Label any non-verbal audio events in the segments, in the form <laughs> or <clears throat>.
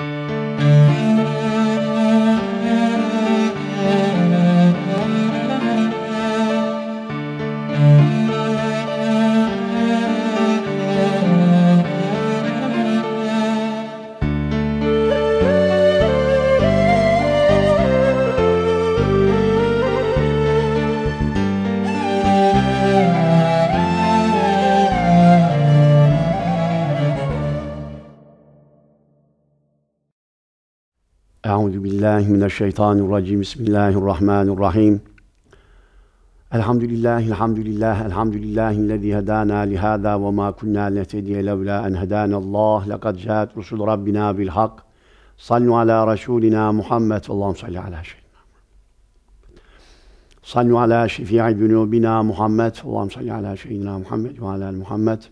Thank you. billahi mineşşeytanirracim. Bismillahirrahmanirrahim. Elhamdülillah, elhamdülillah, elhamdülillahillezî hedâna lihâzâ ve mâ kunnâ nehtediye levlâ en hedânallâh. Lekad câet rusul rabbina bil hak. Sallu ala resulina Muhammed. Allahum salli ala şeyhina. Sallu ala şefii cunubina Muhammed. Allahum salli ala şeyhina Muhammed ve ala Muhammed.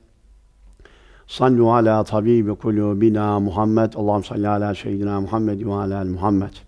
Sallu ala tabibi kulubina Muhammed. Allahum salli ala şeyhina Muhammed ve ala Muhammed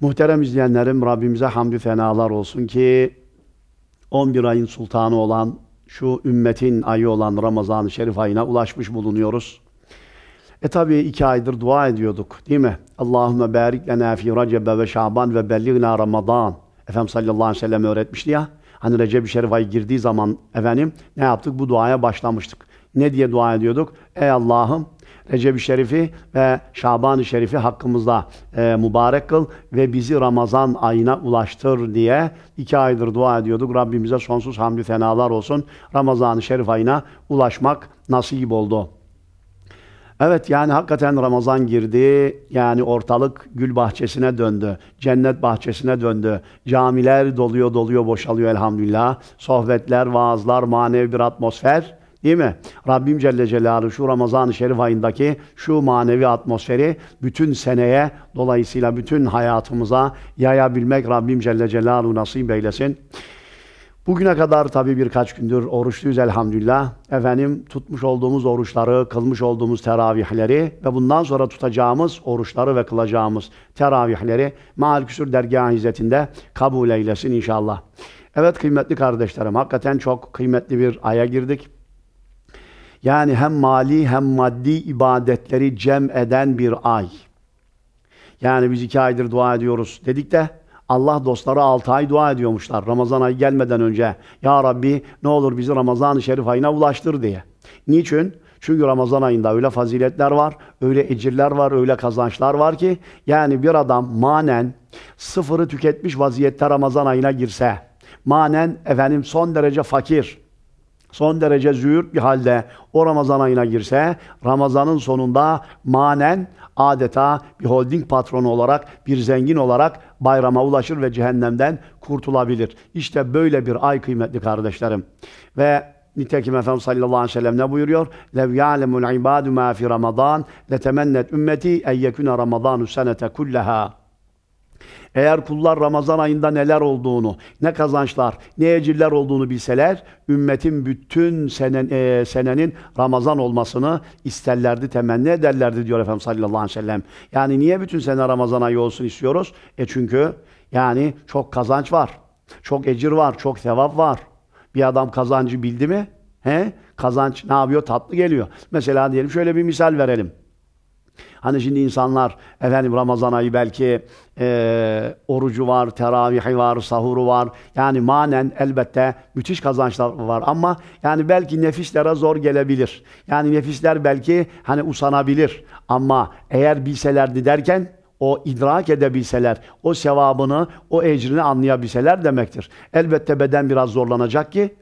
Muhterem izleyenlerim Rabbimize hamdü fenalar olsun ki 11 ayın sultanı olan şu ümmetin ayı olan Ramazan-ı Şerif ayına ulaşmış bulunuyoruz. E tabi iki aydır dua ediyorduk değil mi? Allahümme barik lena fi Recebe ve Şaban ve belligna Ramazan. Efendimiz sallallahu aleyhi ve sellem öğretmişti ya. Hani recep Şerif ayı girdiği zaman efendim ne yaptık? Bu duaya başlamıştık. Ne diye dua ediyorduk? Ey Allah'ım Recep-i Şerif'i ve Şaban-ı Şerif'i hakkımızda e, mübarek kıl ve bizi Ramazan ayına ulaştır diye iki aydır dua ediyorduk. Rabbimize sonsuz hamdü fenalar olsun. Ramazan-ı Şerif ayına ulaşmak nasip oldu. Evet yani hakikaten Ramazan girdi. Yani ortalık gül bahçesine döndü. Cennet bahçesine döndü. Camiler doluyor doluyor boşalıyor elhamdülillah. Sohbetler, vaazlar, manevi bir atmosfer. Değil mi? Rabbim Celle Celaluhu şu Ramazan-ı Şerif ayındaki şu manevi atmosferi bütün seneye dolayısıyla bütün hayatımıza yayabilmek Rabbim Celle Celaluhu nasip eylesin. Bugüne kadar tabi birkaç gündür oruçluyuz elhamdülillah. Efendim tutmuş olduğumuz oruçları, kılmış olduğumuz teravihleri ve bundan sonra tutacağımız oruçları ve kılacağımız teravihleri Maal Küsur Dergahı hizmetinde kabul eylesin inşallah. Evet kıymetli kardeşlerim hakikaten çok kıymetli bir aya girdik. Yani hem mali hem maddi ibadetleri cem eden bir ay. Yani biz iki aydır dua ediyoruz dedik de Allah dostları altı ay dua ediyormuşlar. Ramazan ayı gelmeden önce Ya Rabbi ne olur bizi Ramazan-ı Şerif ayına ulaştır diye. Niçin? Çünkü Ramazan ayında öyle faziletler var, öyle ecirler var, öyle kazançlar var ki yani bir adam manen sıfırı tüketmiş vaziyette Ramazan ayına girse, manen efendim son derece fakir, son derece züğürt bir halde o Ramazan ayına girse, Ramazan'ın sonunda manen adeta bir holding patronu olarak, bir zengin olarak bayrama ulaşır ve cehennemden kurtulabilir. İşte böyle bir ay kıymetli kardeşlerim. Ve Nitekim Efendimiz sallallahu aleyhi ve sellem ne buyuruyor? Lev ya'lemul ibadu ma fi Ramazan letemennet ümmeti en yekuna Ramazanu senete kullaha. Eğer kullar Ramazan ayında neler olduğunu, ne kazançlar, ne ecirler olduğunu bilseler, ümmetin bütün senen, e, senenin Ramazan olmasını isterlerdi, temenni ederlerdi diyor Efendimiz sallallahu aleyhi ve sellem. Yani niye bütün sene Ramazan ayı olsun istiyoruz? E çünkü yani çok kazanç var, çok ecir var, çok sevap var. Bir adam kazancı bildi mi? He? Kazanç ne yapıyor? Tatlı geliyor. Mesela diyelim şöyle bir misal verelim. Hani şimdi insanlar efendim Ramazan ayı belki e, orucu var, teravihi var, sahuru var. Yani manen elbette müthiş kazançlar var ama yani belki nefislere zor gelebilir. Yani nefisler belki hani usanabilir ama eğer bilselerdi derken o idrak edebilseler, o sevabını, o ecrini anlayabilseler demektir. Elbette beden biraz zorlanacak ki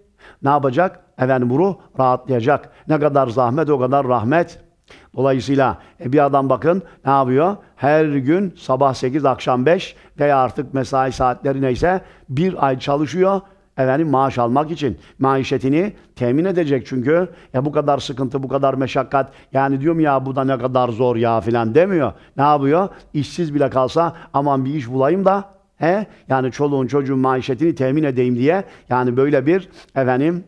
ne yapacak? Efendim ruh rahatlayacak. Ne kadar zahmet o kadar rahmet. Dolayısıyla e, bir adam bakın ne yapıyor? Her gün sabah 8, akşam 5 veya artık mesai saatleri neyse bir ay çalışıyor. Efendim maaş almak için maişetini temin edecek çünkü ya bu kadar sıkıntı bu kadar meşakkat yani diyorum ya bu da ne kadar zor ya filan demiyor. Ne yapıyor? İşsiz bile kalsa aman bir iş bulayım da he yani çoluğun çocuğun maişetini temin edeyim diye yani böyle bir efendim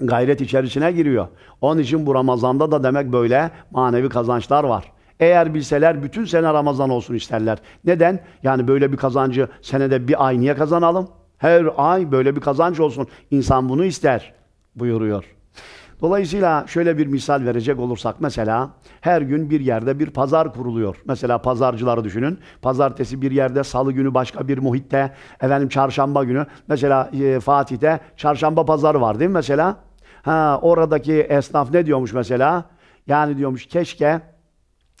gayret içerisine giriyor. Onun için bu Ramazan'da da demek böyle manevi kazançlar var. Eğer bilseler bütün sene Ramazan olsun isterler. Neden? Yani böyle bir kazancı senede bir ay niye kazanalım? Her ay böyle bir kazanç olsun. İnsan bunu ister buyuruyor. Dolayısıyla şöyle bir misal verecek olursak mesela her gün bir yerde bir pazar kuruluyor. Mesela pazarcıları düşünün. Pazartesi bir yerde, salı günü başka bir muhitte, efendim çarşamba günü mesela e, Fatih'te çarşamba pazarı var değil mi mesela? Ha oradaki esnaf ne diyormuş mesela? Yani diyormuş keşke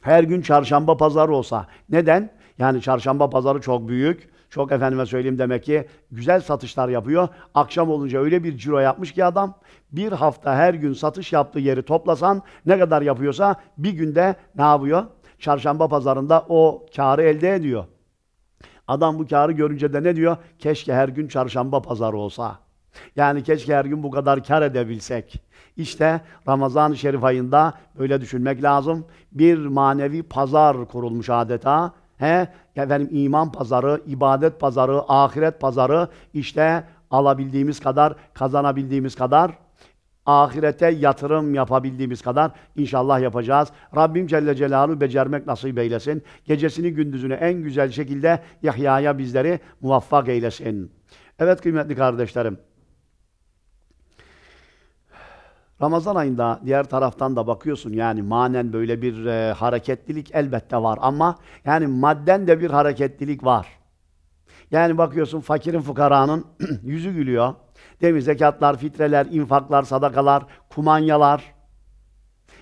her gün çarşamba pazarı olsa. Neden? Yani çarşamba pazarı çok büyük. Çok efendime söyleyeyim demek ki güzel satışlar yapıyor. Akşam olunca öyle bir ciro yapmış ki adam bir hafta her gün satış yaptığı yeri toplasan ne kadar yapıyorsa bir günde ne yapıyor? Çarşamba pazarında o karı elde ediyor. Adam bu karı görünce de ne diyor? Keşke her gün çarşamba pazarı olsa. Yani keşke her gün bu kadar kar edebilsek. İşte Ramazan-ı Şerif ayında böyle düşünmek lazım. Bir manevi pazar kurulmuş adeta. He? Efendim iman pazarı, ibadet pazarı, ahiret pazarı işte alabildiğimiz kadar, kazanabildiğimiz kadar ahirete yatırım yapabildiğimiz kadar inşallah yapacağız. Rabbim Celle Celaluhu becermek nasip eylesin. Gecesini gündüzünü en güzel şekilde Yahya'ya bizleri muvaffak eylesin. Evet kıymetli kardeşlerim. Ramazan ayında diğer taraftan da bakıyorsun yani manen böyle bir e, hareketlilik elbette var ama yani madden de bir hareketlilik var. Yani bakıyorsun fakirin fukaranın <clears throat> yüzü gülüyor. Değil mi? Zekatlar, fitreler, infaklar, sadakalar, kumanyalar.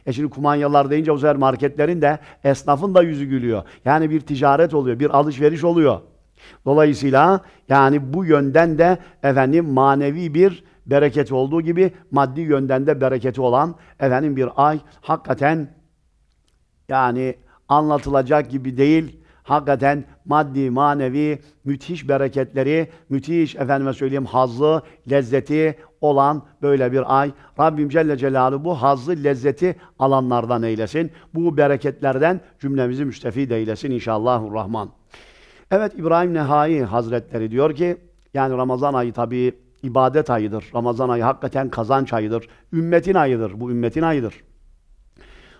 E şimdi kumanyalar deyince o sefer marketlerin de esnafın da yüzü gülüyor. Yani bir ticaret oluyor, bir alışveriş oluyor. Dolayısıyla yani bu yönden de efendim manevi bir bereketi olduğu gibi maddi yönden de bereketi olan efendim bir ay hakikaten yani anlatılacak gibi değil. Hakikaten maddi, manevi müthiş bereketleri, müthiş efendime söyleyeyim hazlı, lezzeti olan böyle bir ay. Rabbim Celle Celalı bu hazlı, lezzeti alanlardan eylesin. Bu bereketlerden cümlemizi müstefid eylesin inşallahurrahman. Evet İbrahim Nehai Hazretleri diyor ki yani Ramazan ayı tabii ibadet ayıdır. Ramazan ayı hakikaten kazanç ayıdır. Ümmetin ayıdır. Bu ümmetin ayıdır.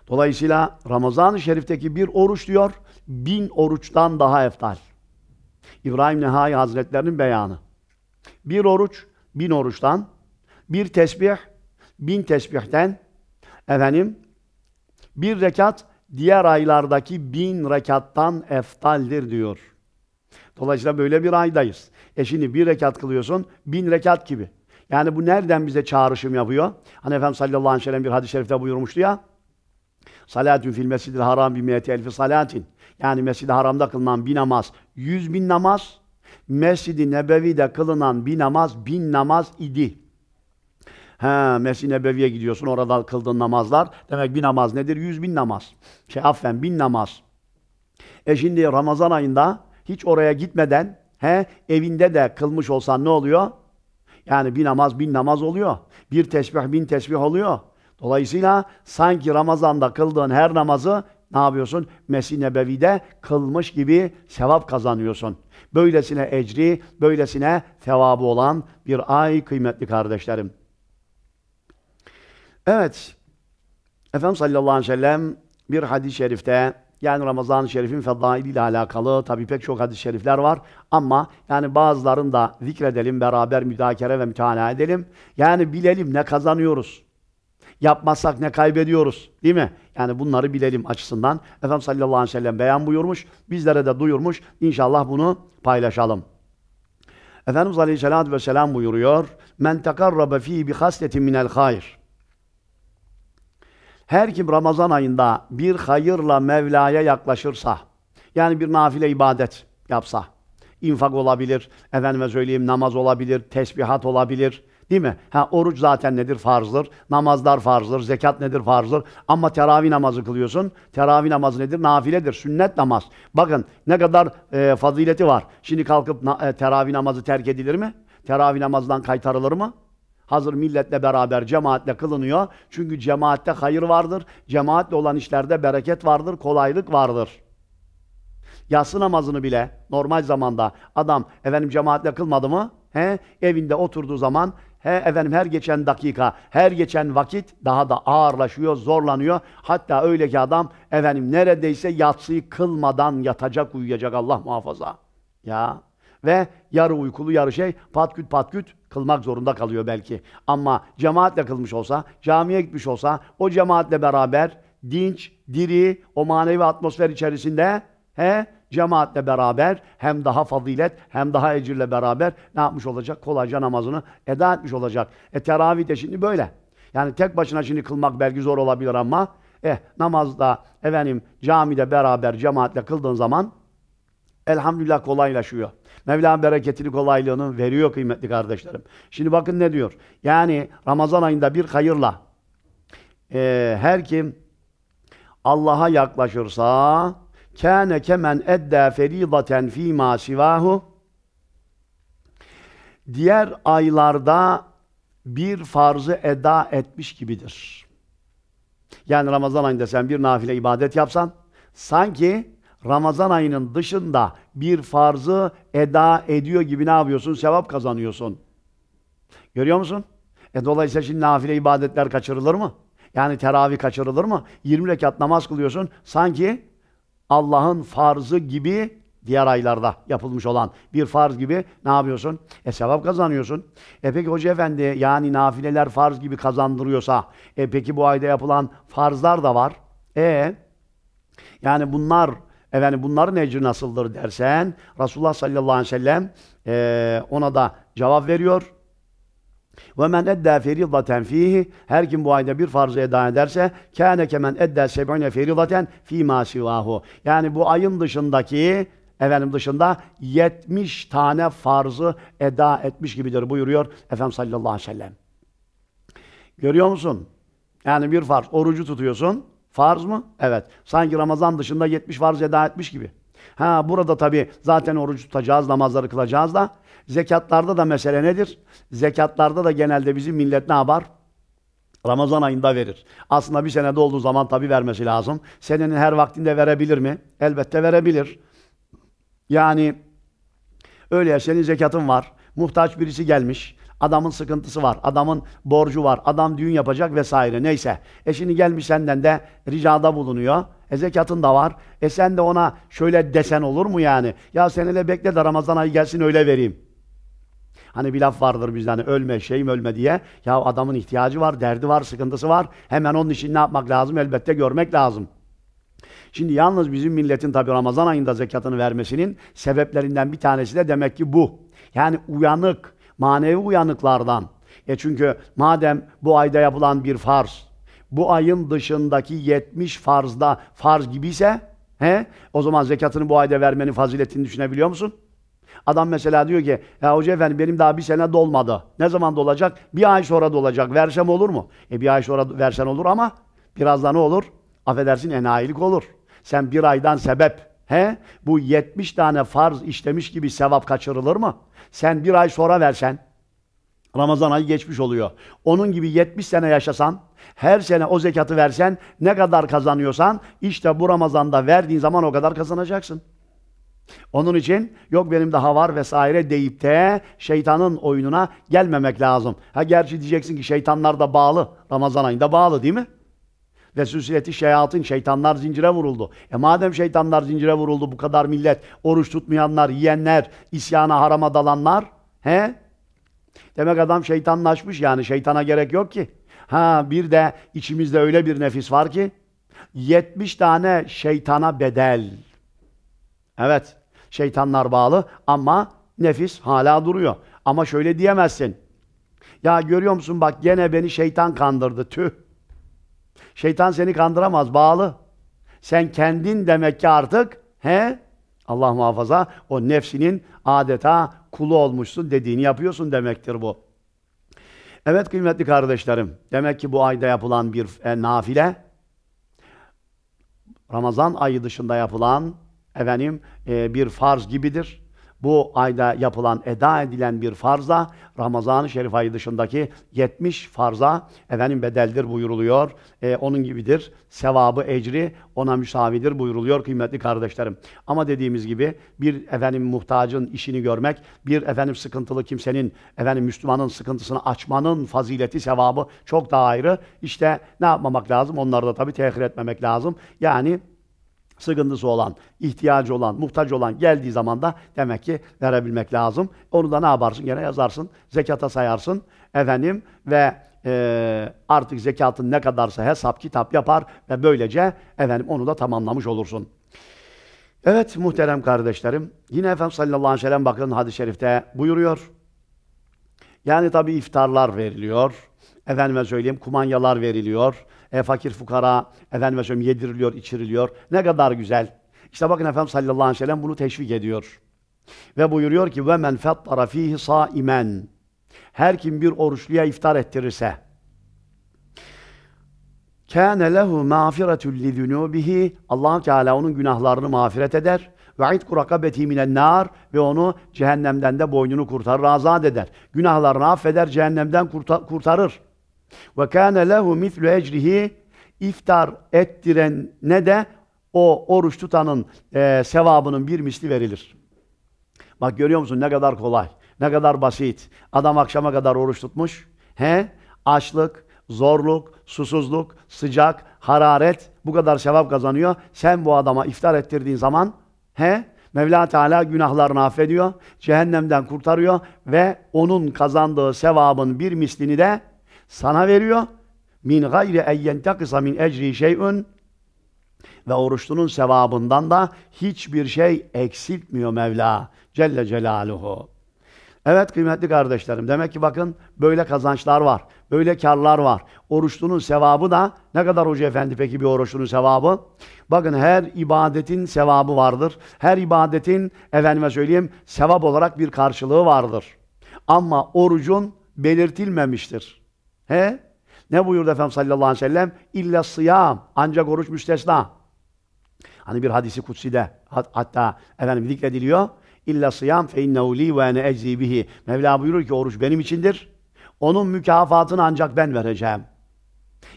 Dolayısıyla Ramazan-ı Şerif'teki bir oruç diyor, bin oruçtan daha eftal. İbrahim Nehai Hazretlerinin beyanı. Bir oruç, bin oruçtan, bir tesbih, bin tesbihten, efendim, bir rekat, diğer aylardaki bin rekattan eftaldir diyor. Dolayısıyla böyle bir aydayız. E şimdi bir rekat kılıyorsun, bin rekat gibi. Yani bu nereden bize çağrışım yapıyor? Hani Efendimiz sallallahu aleyhi ve sellem bir hadis-i şerifte buyurmuştu ya. Salatün fil mescidil haram bir miyeti elfi salatin. Yani mescid-i haramda kılınan bir namaz, yüz bin namaz. Mescid-i Nebevi'de kılınan bir namaz, bin namaz idi. Ha, Mescid-i Nebevi'ye gidiyorsun, orada kıldığın namazlar. Demek bir namaz nedir? Yüz bin namaz. Şey affen, bin namaz. E şimdi Ramazan ayında hiç oraya gitmeden He? Evinde de kılmış olsan ne oluyor? Yani bir namaz bin namaz oluyor. Bir tesbih bin tesbih oluyor. Dolayısıyla sanki Ramazan'da kıldığın her namazı ne yapıyorsun? Mesih Nebevi'de kılmış gibi sevap kazanıyorsun. Böylesine ecri, böylesine sevabı olan bir ay kıymetli kardeşlerim. Evet. Efendimiz sallallahu aleyhi ve sellem bir hadis-i şerifte yani Ramazan-ı Şerif'in ile alakalı tabii pek çok hadis-i şerifler var. Ama yani bazılarını da zikredelim, beraber müdakere ve mütala edelim. Yani bilelim ne kazanıyoruz. Yapmazsak ne kaybediyoruz. Değil mi? Yani bunları bilelim açısından. Efendimiz sallallahu aleyhi ve sellem beyan buyurmuş. Bizlere de duyurmuş. İnşallah bunu paylaşalım. Efendimiz aleyhissalatü vesselam buyuruyor. Men tekarrabe fi bi hasletin minel hayr. Her kim Ramazan ayında bir hayırla Mevla'ya yaklaşırsa, yani bir nafile ibadet yapsa, infak olabilir, efendime söyleyeyim namaz olabilir, tesbihat olabilir, değil mi? Ha, oruç zaten nedir? Farzdır. Namazlar farzdır. Zekat nedir? Farzdır. Ama teravih namazı kılıyorsun. Teravih namazı nedir? Nafiledir. Sünnet namaz. Bakın ne kadar e, fazileti var. Şimdi kalkıp na, e, teravih namazı terk edilir mi? Teravih namazdan kaytarılır mı? Hazır milletle beraber cemaatle kılınıyor. Çünkü cemaatte hayır vardır. Cemaatle olan işlerde bereket vardır, kolaylık vardır. Yatsı namazını bile normal zamanda adam efendim cemaatle kılmadı mı? He, evinde oturduğu zaman he efendim her geçen dakika, her geçen vakit daha da ağırlaşıyor, zorlanıyor. Hatta öyle ki adam efendim neredeyse yatsıyı kılmadan yatacak, uyuyacak Allah muhafaza. Ya ve yarı uykulu yarı şey patküt patküt kılmak zorunda kalıyor belki. Ama cemaatle kılmış olsa, camiye gitmiş olsa o cemaatle beraber dinç, diri, o manevi atmosfer içerisinde he cemaatle beraber hem daha fazilet hem daha ecirle beraber ne yapmış olacak? Kolayca namazını eda etmiş olacak. E teravih de şimdi böyle. Yani tek başına şimdi kılmak belki zor olabilir ama eh namazda efendim camide beraber cemaatle kıldığın zaman elhamdülillah kolaylaşıyor. Mevlam bereketini, kolaylığını veriyor kıymetli kardeşlerim. Şimdi bakın ne diyor. Yani Ramazan ayında bir hayırla e, her kim Allah'a yaklaşırsa kâne kemen edde feridaten fîmâ sivahu diğer aylarda bir farzı eda etmiş gibidir. Yani Ramazan ayında sen bir nafile ibadet yapsan sanki Ramazan ayının dışında bir farzı eda ediyor gibi ne yapıyorsun? Sevap kazanıyorsun. Görüyor musun? E dolayısıyla şimdi nafile ibadetler kaçırılır mı? Yani teravih kaçırılır mı? 20 rekat namaz kılıyorsun. Sanki Allah'ın farzı gibi diğer aylarda yapılmış olan bir farz gibi ne yapıyorsun? E sevap kazanıyorsun. E peki hoca efendi yani nafileler farz gibi kazandırıyorsa e peki bu ayda yapılan farzlar da var. E yani bunlar Efendim bunların ecri nasıldır dersen Resulullah sallallahu aleyhi ve sellem e, ona da cevap veriyor. Ve men edda feridaten fihi her kim bu ayda bir farzı eda ederse kâne kemen edda seb'ine feridaten fî mâ sivâhu. Yani bu ayın dışındaki efendim dışında 70 tane farzı eda etmiş gibidir buyuruyor Efendimiz sallallahu aleyhi ve sellem. Görüyor musun? Yani bir farz orucu tutuyorsun. Farz mı? Evet. Sanki Ramazan dışında 70 farz eda etmiş gibi. Ha burada tabi zaten oruç tutacağız, namazları kılacağız da zekatlarda da mesele nedir? Zekatlarda da genelde bizim millet ne yapar? Ramazan ayında verir. Aslında bir senede olduğu zaman tabi vermesi lazım. Senenin her vaktinde verebilir mi? Elbette verebilir. Yani öyle ya senin zekatın var. Muhtaç birisi gelmiş. Adamın sıkıntısı var, adamın borcu var, adam düğün yapacak vesaire neyse. E şimdi gelmiş senden de ricada bulunuyor. E zekatın da var. E sen de ona şöyle desen olur mu yani? Ya sen hele bekle de Ramazan ayı gelsin öyle vereyim. Hani bir laf vardır bizden hani ölme şeyim ölme diye. Ya adamın ihtiyacı var, derdi var, sıkıntısı var. Hemen onun için ne yapmak lazım? Elbette görmek lazım. Şimdi yalnız bizim milletin tabi Ramazan ayında zekatını vermesinin sebeplerinden bir tanesi de demek ki bu. Yani uyanık, Manevi uyanıklardan. E çünkü madem bu ayda yapılan bir farz, bu ayın dışındaki 70 farzda farz gibiyse, he? o zaman zekatını bu ayda vermenin faziletini düşünebiliyor musun? Adam mesela diyor ki, ya hoca efendi benim daha bir sene dolmadı. Ne zaman dolacak? Bir ay sonra dolacak. Versem olur mu? E bir ay sonra versen olur ama biraz da ne olur? Affedersin enayilik olur. Sen bir aydan sebep, he? Bu 70 tane farz işlemiş gibi sevap kaçırılır mı? Sen bir ay sonra versen, Ramazan ayı geçmiş oluyor. Onun gibi 70 sene yaşasan, her sene o zekatı versen, ne kadar kazanıyorsan, işte bu Ramazan'da verdiğin zaman o kadar kazanacaksın. Onun için yok benim daha var vesaire deyip de şeytanın oyununa gelmemek lazım. Ha gerçi diyeceksin ki şeytanlar da bağlı. Ramazan ayında bağlı değil mi? Ve süsileti şeyatın, şeytanlar zincire vuruldu. E madem şeytanlar zincire vuruldu bu kadar millet, oruç tutmayanlar, yiyenler, isyana, harama dalanlar, he? Demek adam şeytanlaşmış yani şeytana gerek yok ki. Ha bir de içimizde öyle bir nefis var ki 70 tane şeytana bedel. Evet şeytanlar bağlı ama nefis hala duruyor. Ama şöyle diyemezsin. Ya görüyor musun bak gene beni şeytan kandırdı tüh. Şeytan seni kandıramaz, bağlı. Sen kendin demek ki artık he Allah muhafaza o nefsinin adeta kulu olmuşsun dediğini yapıyorsun demektir bu. Evet kıymetli kardeşlerim, demek ki bu ayda yapılan bir e, nafile Ramazan ayı dışında yapılan efendim e, bir farz gibidir bu ayda yapılan, eda edilen bir farza, Ramazan-ı Şerif ayı dışındaki 70 farza efendim bedeldir buyuruluyor. E, onun gibidir. Sevabı, ecri ona müsavidir buyuruluyor kıymetli kardeşlerim. Ama dediğimiz gibi bir efendim muhtacın işini görmek, bir efendim sıkıntılı kimsenin, efendim Müslümanın sıkıntısını açmanın fazileti, sevabı çok daha ayrı. İşte ne yapmamak lazım? Onları da tabii tehir etmemek lazım. Yani sıkıntısı olan, ihtiyacı olan, muhtaç olan geldiği zaman da demek ki verebilmek lazım. Onu da ne yaparsın? Gene yazarsın, zekata sayarsın efendim ve e, artık zekatın ne kadarsa hesap kitap yapar ve böylece efendim onu da tamamlamış olursun. Evet muhterem kardeşlerim, yine Efendimiz sallallahu aleyhi ve sellem bakın hadis-i şerifte buyuruyor. Yani tabi iftarlar veriliyor, efendime söyleyeyim kumanyalar veriliyor, e, fakir fukara, efendim söyleyeyim yediriliyor, içiriliyor. Ne kadar güzel. İşte bakın efendim sallallahu aleyhi ve sellem bunu teşvik ediyor. Ve buyuruyor ki ve men fattara fihi saimen. Her kim bir oruçluya iftar ettirirse kâne lehu mağfiretun li zunubihi Allah Teala onun günahlarını mağfiret eder ve itku kurakabeti minen nar ve onu cehennemden de boynunu kurtarır, azat eder. Günahlarını affeder, cehennemden kurtarır. Ve kâne lehu mithlu ecrihi iftar ettirene de o oruç tutanın e, sevabının bir misli verilir. Bak görüyor musun ne kadar kolay, ne kadar basit. Adam akşama kadar oruç tutmuş. He? Açlık, zorluk, susuzluk, sıcak, hararet bu kadar sevap kazanıyor. Sen bu adama iftar ettirdiğin zaman he? Mevla Teala günahlarını affediyor, cehennemden kurtarıyor ve onun kazandığı sevabın bir mislini de sana veriyor. Min gayri eyyentekısa min ecri şeyün ve oruçlunun sevabından da hiçbir şey eksiltmiyor Mevla Celle Celaluhu. Evet kıymetli kardeşlerim demek ki bakın böyle kazançlar var. Böyle karlar var. Oruçlunun sevabı da ne kadar hoca efendi peki bir oruçlunun sevabı? Bakın her ibadetin sevabı vardır. Her ibadetin efendime söyleyeyim sevap olarak bir karşılığı vardır. Ama orucun belirtilmemiştir. He? Ne buyurdu Efendimiz sallallahu aleyhi ve sellem? İlla sıyam. Ancak oruç müstesna. Hani bir hadisi kutsi'de hat, hatta efendim zikrediliyor. İlla sıyam fe innehu li ve ene eczi bihi. Mevla buyurur ki oruç benim içindir. Onun mükafatını ancak ben vereceğim.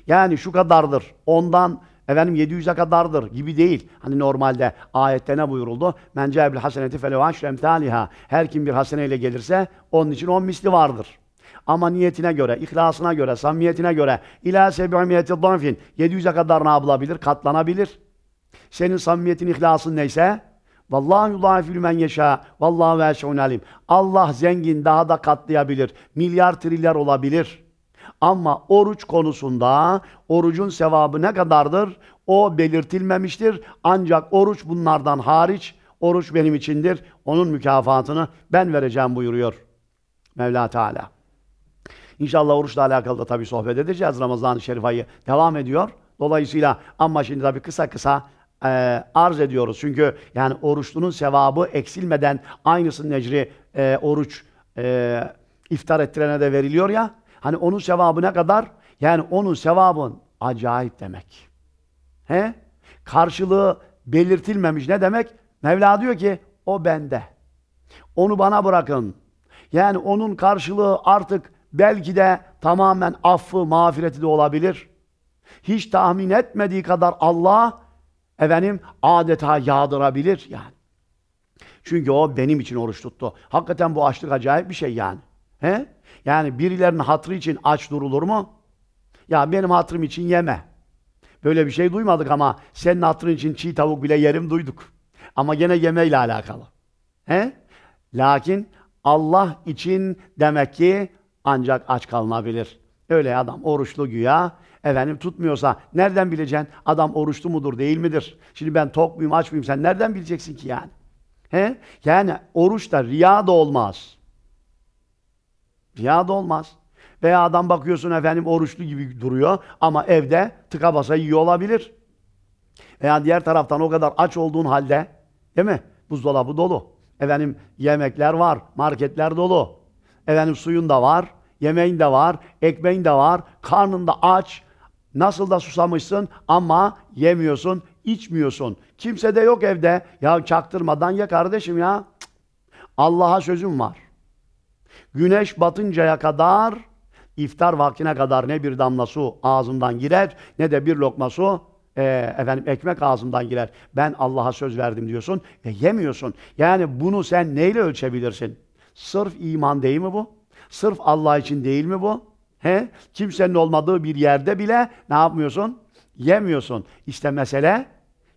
Yani şu kadardır. Ondan efendim 700'e kadardır gibi değil. Hani normalde ayette ne buyuruldu? Men cebil haseneti felevan taliha. Her kim bir haseneyle gelirse onun için on misli vardır. Ama niyetine göre, ihlasına göre, samimiyetine göre ila seb'imiyeti danfin 700'e kadar ne yapılabilir? Katlanabilir. Senin samimiyetin, ihlasın neyse Vallahi yudâfil men yeşâ. Vallahi vâşûn alim. Allah zengin daha da katlayabilir. Milyar trilyar olabilir. Ama oruç konusunda orucun sevabı ne kadardır? O belirtilmemiştir. Ancak oruç bunlardan hariç. Oruç benim içindir. Onun mükafatını ben vereceğim buyuruyor Mevla Teala. İnşallah oruçla alakalı da tabii sohbet edeceğiz. Ramazan-ı Şerif ayı devam ediyor. Dolayısıyla ama şimdi tabii kısa kısa e, arz ediyoruz. Çünkü yani oruçlunun sevabı eksilmeden aynısının necri e, oruç e, iftar ettirene de veriliyor ya. Hani onun sevabı ne kadar? Yani onun sevabın acayip demek. He? Karşılığı belirtilmemiş ne demek? Mevla diyor ki o bende. Onu bana bırakın. Yani onun karşılığı artık Belki de tamamen affı, mağfireti de olabilir. Hiç tahmin etmediği kadar Allah efendim adeta yağdırabilir yani. Çünkü o benim için oruç tuttu. Hakikaten bu açlık acayip bir şey yani. He? Yani birilerinin hatrı için aç durulur mu? Ya benim hatırım için yeme. Böyle bir şey duymadık ama senin hatrın için çiğ tavuk bile yerim duyduk. Ama gene yemeyle alakalı. He? Lakin Allah için demek ki ancak aç kalınabilir. Öyle adam oruçlu güya efendim tutmuyorsa nereden bileceksin? Adam oruçlu mudur değil midir? Şimdi ben tok muyum aç mıyım sen nereden bileceksin ki yani? He? Yani oruçta riya da olmaz. Riya da olmaz. Veya adam bakıyorsun efendim oruçlu gibi duruyor ama evde tıka basa yiyor olabilir. Veya diğer taraftan o kadar aç olduğun halde değil mi? Buzdolabı dolu. Efendim yemekler var, marketler dolu. Efendim suyun da var, yemeğin de var, ekmeğin de var, karnın da aç. Nasıl da susamışsın ama yemiyorsun, içmiyorsun. Kimse de yok evde. Ya çaktırmadan ya kardeşim ya. Allah'a sözüm var. Güneş batıncaya kadar, iftar vaktine kadar ne bir damla su ağzımdan girer ne de bir lokma su e, efendim ekmek ağzımdan girer. Ben Allah'a söz verdim diyorsun. ve yemiyorsun. Yani bunu sen neyle ölçebilirsin? Sırf iman değil mi bu? Sırf Allah için değil mi bu? He? Kimsenin olmadığı bir yerde bile ne yapmıyorsun? Yemiyorsun. İşte mesele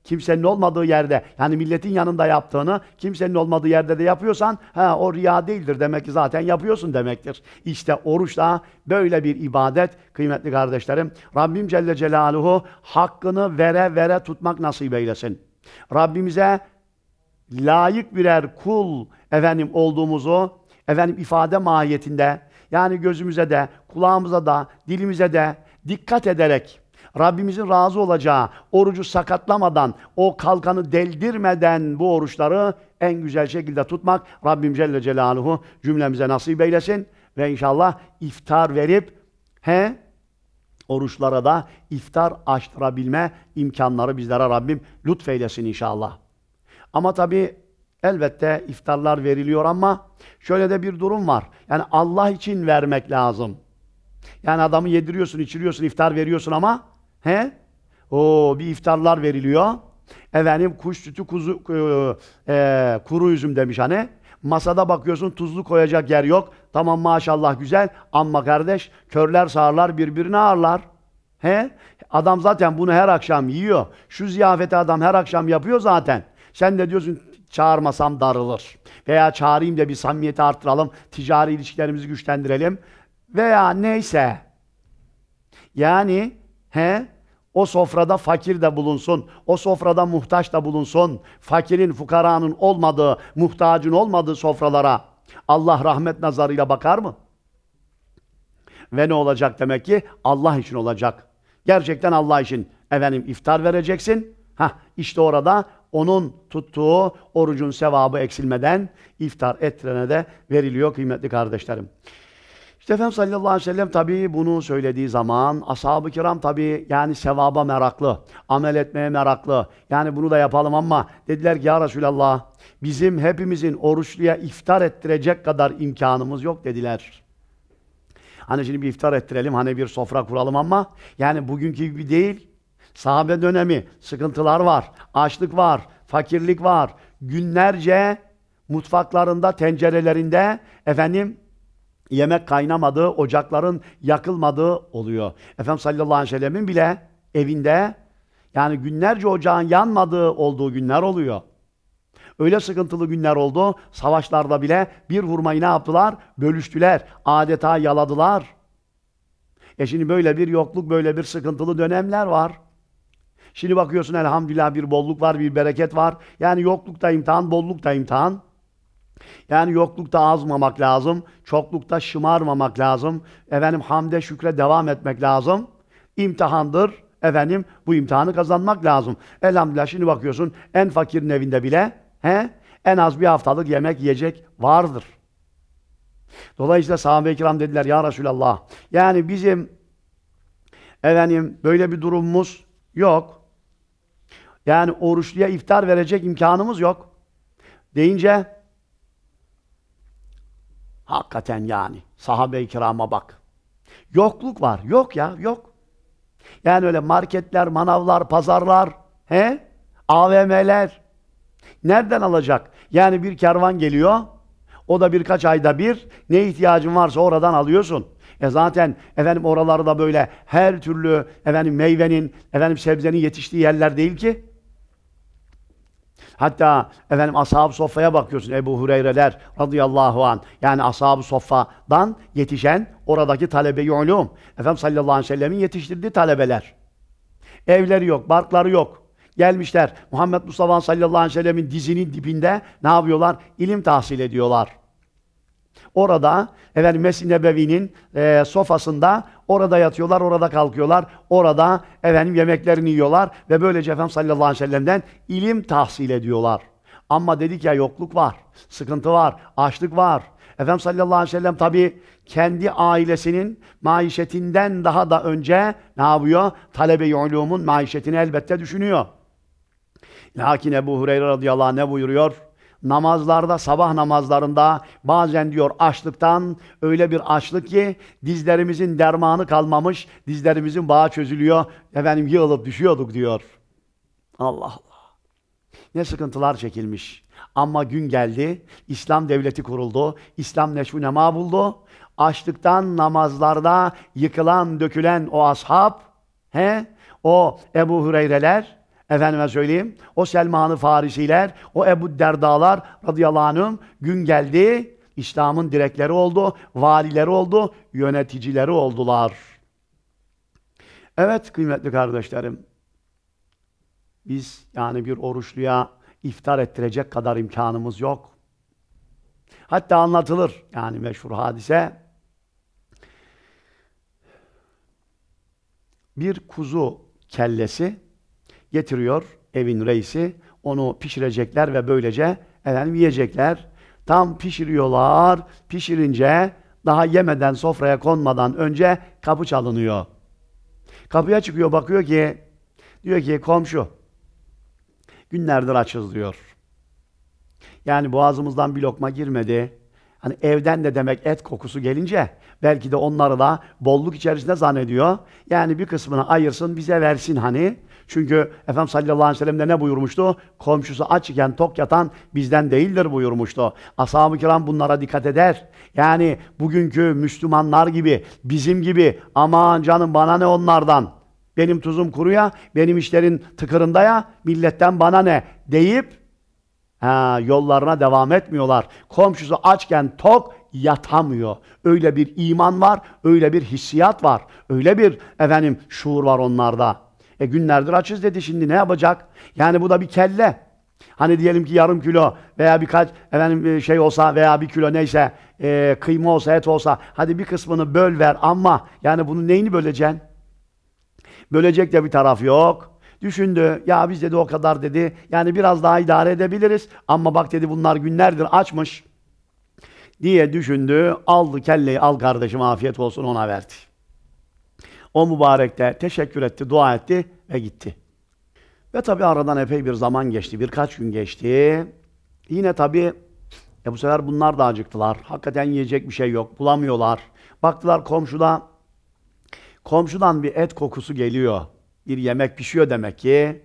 kimsenin olmadığı yerde yani milletin yanında yaptığını kimsenin olmadığı yerde de yapıyorsan ha o riya değildir demek ki zaten yapıyorsun demektir. İşte oruçla böyle bir ibadet kıymetli kardeşlerim. Rabbim Celle Celaluhu hakkını vere vere tutmak nasip eylesin. Rabbimize layık birer kul efendim olduğumuzu efendim ifade mahiyetinde yani gözümüze de, kulağımıza da, dilimize de dikkat ederek Rabbimizin razı olacağı, orucu sakatlamadan, o kalkanı deldirmeden bu oruçları en güzel şekilde tutmak Rabbim Celle Celaluhu cümlemize nasip eylesin ve inşallah iftar verip he oruçlara da iftar açtırabilme imkanları bizlere Rabbim lütfeylesin inşallah. Ama tabii Elbette iftarlar veriliyor ama şöyle de bir durum var. Yani Allah için vermek lazım. Yani adamı yediriyorsun, içiriyorsun, iftar veriyorsun ama he? O bir iftarlar veriliyor. Efendim kuş sütü kuzu, e, e, kuru üzüm demiş hani. Masada bakıyorsun tuzlu koyacak yer yok. Tamam maşallah güzel ama kardeş körler sağırlar birbirine ağırlar. He? Adam zaten bunu her akşam yiyor. Şu ziyafeti adam her akşam yapıyor zaten. Sen de diyorsun çağırmasam darılır. Veya çağırayım da bir samimiyeti arttıralım, ticari ilişkilerimizi güçlendirelim. Veya neyse. Yani he o sofrada fakir de bulunsun, o sofrada muhtaç da bulunsun. Fakirin, fukaranın olmadığı, muhtacın olmadığı sofralara Allah rahmet nazarıyla bakar mı? Ve ne olacak demek ki? Allah için olacak. Gerçekten Allah için. Efendim iftar vereceksin. Ha işte orada onun tuttuğu orucun sevabı eksilmeden iftar ettirene de veriliyor kıymetli kardeşlerim. İşte Efendimiz sallallahu aleyhi ve sellem tabi bunu söylediği zaman ashab-ı kiram tabi yani sevaba meraklı, amel etmeye meraklı. Yani bunu da yapalım ama dediler ki ya Resulallah bizim hepimizin oruçluya iftar ettirecek kadar imkanımız yok dediler. Hani şimdi bir iftar ettirelim, hani bir sofra kuralım ama yani bugünkü gibi değil. Sahabe dönemi sıkıntılar var, açlık var, fakirlik var. Günlerce mutfaklarında, tencerelerinde efendim yemek kaynamadığı, ocakların yakılmadığı oluyor. Efendim sallallahu aleyhi ve sellemin bile evinde yani günlerce ocağın yanmadığı olduğu günler oluyor. Öyle sıkıntılı günler oldu. Savaşlarda bile bir vurmayı ne yaptılar? Bölüştüler. Adeta yaladılar. E şimdi böyle bir yokluk, böyle bir sıkıntılı dönemler var. Şimdi bakıyorsun elhamdülillah bir bolluk var, bir bereket var. Yani yoklukta imtihan, bollukta imtihan. Yani yoklukta azmamak lazım, çoklukta şımarmamak lazım. Efendim hamde şükre devam etmek lazım. İmtihandır. Efendim bu imtihanı kazanmak lazım. Elhamdülillah şimdi bakıyorsun en fakirin evinde bile he, en az bir haftalık yemek yiyecek vardır. Dolayısıyla sahabe-i kiram dediler ya Resulallah yani bizim efendim böyle bir durumumuz yok. Yani oruçluya iftar verecek imkanımız yok. Deyince hakikaten yani sahabe-i kirama bak. Yokluk var. Yok ya yok. Yani öyle marketler, manavlar, pazarlar, he? AVM'ler. Nereden alacak? Yani bir kervan geliyor. O da birkaç ayda bir ne ihtiyacın varsa oradan alıyorsun. E zaten efendim oralarda böyle her türlü efendim meyvenin, efendim sebzenin yetiştiği yerler değil ki. Hatta efendim ashab-ı sofraya bakıyorsun Ebu Hureyre'ler radıyallahu an. Yani ashab-ı sofradan yetişen oradaki talebe-i ulum. Efendim sallallahu aleyhi ve sellemin yetiştirdiği talebeler. Evleri yok, barkları yok. Gelmişler Muhammed Mustafa sallallahu aleyhi ve sellemin dizinin dibinde ne yapıyorlar? İlim tahsil ediyorlar. Orada efendim Mescid-i Nebevi'nin e, sofasında Orada yatıyorlar, orada kalkıyorlar. Orada efendim yemeklerini yiyorlar ve böylece Efendimiz sallallahu aleyhi ve sellem'den ilim tahsil ediyorlar. Ama dedik ya yokluk var, sıkıntı var, açlık var. Efendimiz sallallahu aleyhi ve sellem tabi kendi ailesinin maişetinden daha da önce ne yapıyor? Talebe-i ulumun maişetini elbette düşünüyor. Lakin Ebu Hureyre radıyallahu anh ne buyuruyor? namazlarda, sabah namazlarında bazen diyor açlıktan öyle bir açlık ki dizlerimizin dermanı kalmamış, dizlerimizin bağı çözülüyor. Efendim yığılıp düşüyorduk diyor. Allah Allah. Ne sıkıntılar çekilmiş. Ama gün geldi, İslam devleti kuruldu, İslam neşvu nema buldu. Açlıktan namazlarda yıkılan, dökülen o ashab, he? o Ebu Hureyreler, Efendime söyleyeyim. O Selman-ı Farisiler, o Ebu Derdalar radıyallahu anh'ın gün geldi. İslam'ın direkleri oldu, valileri oldu, yöneticileri oldular. Evet kıymetli kardeşlerim. Biz yani bir oruçluya iftar ettirecek kadar imkanımız yok. Hatta anlatılır yani meşhur hadise. Bir kuzu kellesi getiriyor evin reisi. Onu pişirecekler ve böylece efendim yiyecekler. Tam pişiriyorlar. Pişirince daha yemeden sofraya konmadan önce kapı çalınıyor. Kapıya çıkıyor bakıyor ki diyor ki komşu günlerdir açız diyor. Yani boğazımızdan bir lokma girmedi. Hani evden de demek et kokusu gelince belki de onları da bolluk içerisinde zannediyor. Yani bir kısmını ayırsın bize versin hani. Çünkü Efendimiz sallallahu aleyhi ve sellem de ne buyurmuştu? Komşusu aç iken tok yatan bizden değildir buyurmuştu. Ashab-ı kiram bunlara dikkat eder. Yani bugünkü Müslümanlar gibi, bizim gibi aman canım bana ne onlardan. Benim tuzum kuruya, benim işlerin tıkırında ya, milletten bana ne deyip ha, yollarına devam etmiyorlar. Komşusu açken tok yatamıyor. Öyle bir iman var, öyle bir hissiyat var, öyle bir efendim şuur var onlarda. E günlerdir açız dedi şimdi ne yapacak? Yani bu da bir kelle. Hani diyelim ki yarım kilo veya birkaç efendim e, şey olsa veya bir kilo neyse e, kıyma olsa et olsa hadi bir kısmını böl ver ama yani bunu neyini böleceksin? Bölecek de bir taraf yok. Düşündü ya biz dedi o kadar dedi yani biraz daha idare edebiliriz ama bak dedi bunlar günlerdir açmış diye düşündü aldı kelleyi al kardeşim afiyet olsun ona verdi. O mübarekte teşekkür etti, dua etti ve gitti. Ve tabi aradan epey bir zaman geçti. Birkaç gün geçti. Yine tabi e bu sefer bunlar da acıktılar. Hakikaten yiyecek bir şey yok. Bulamıyorlar. Baktılar komşuda komşudan bir et kokusu geliyor. Bir yemek pişiyor demek ki.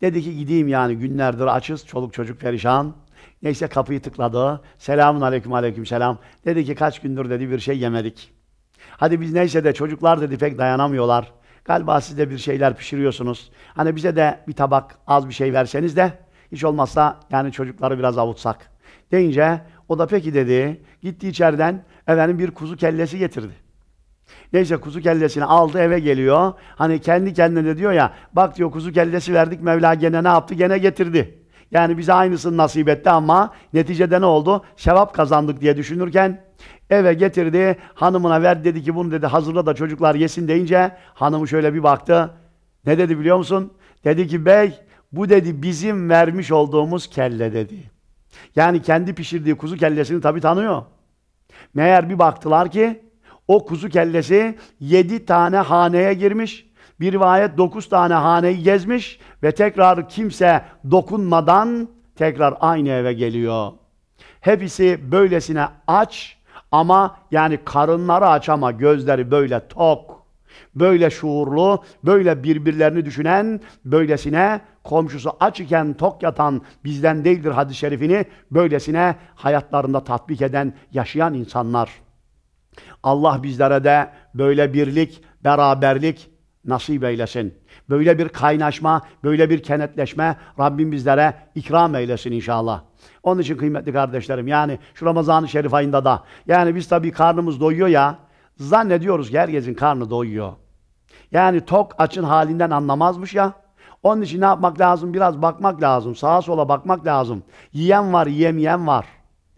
Dedi ki gideyim yani günlerdir açız. Çoluk çocuk perişan. Neyse kapıyı tıkladı. Selamun aleyküm aleyküm selam. Dedi ki kaç gündür dedi bir şey yemedik. Hadi biz neyse de çocuklar dedi pek dayanamıyorlar. Galiba siz de bir şeyler pişiriyorsunuz. Hani bize de bir tabak az bir şey verseniz de hiç olmazsa yani çocukları biraz avutsak. Deyince o da peki dedi. Gitti içeriden efendim bir kuzu kellesi getirdi. Neyse kuzu kellesini aldı eve geliyor. Hani kendi kendine diyor ya bak diyor kuzu kellesi verdik Mevla gene ne yaptı? Gene getirdi. Yani bize aynısını nasip etti ama neticede ne oldu? Sevap kazandık diye düşünürken eve getirdi. Hanımına ver dedi ki bunu dedi hazırla da çocuklar yesin deyince hanımı şöyle bir baktı. Ne dedi biliyor musun? Dedi ki bey bu dedi bizim vermiş olduğumuz kelle dedi. Yani kendi pişirdiği kuzu kellesini tabi tanıyor. Meğer bir baktılar ki o kuzu kellesi yedi tane haneye girmiş. Bir rivayet dokuz tane haneyi gezmiş ve tekrar kimse dokunmadan tekrar aynı eve geliyor. Hepsi böylesine aç ama yani karınları aç ama gözleri böyle tok. Böyle şuurlu, böyle birbirlerini düşünen, böylesine komşusu aç iken tok yatan bizden değildir hadis-i şerifini, böylesine hayatlarında tatbik eden, yaşayan insanlar. Allah bizlere de böyle birlik, beraberlik, nasip eylesin. Böyle bir kaynaşma, böyle bir kenetleşme Rabbim bizlere ikram eylesin inşallah. Onun için kıymetli kardeşlerim yani şu Ramazan-ı Şerif ayında da yani biz tabii karnımız doyuyor ya zannediyoruz ki herkesin karnı doyuyor. Yani tok açın halinden anlamazmış ya. Onun için ne yapmak lazım? Biraz bakmak lazım. Sağa sola bakmak lazım. Yiyen var, yemeyen var.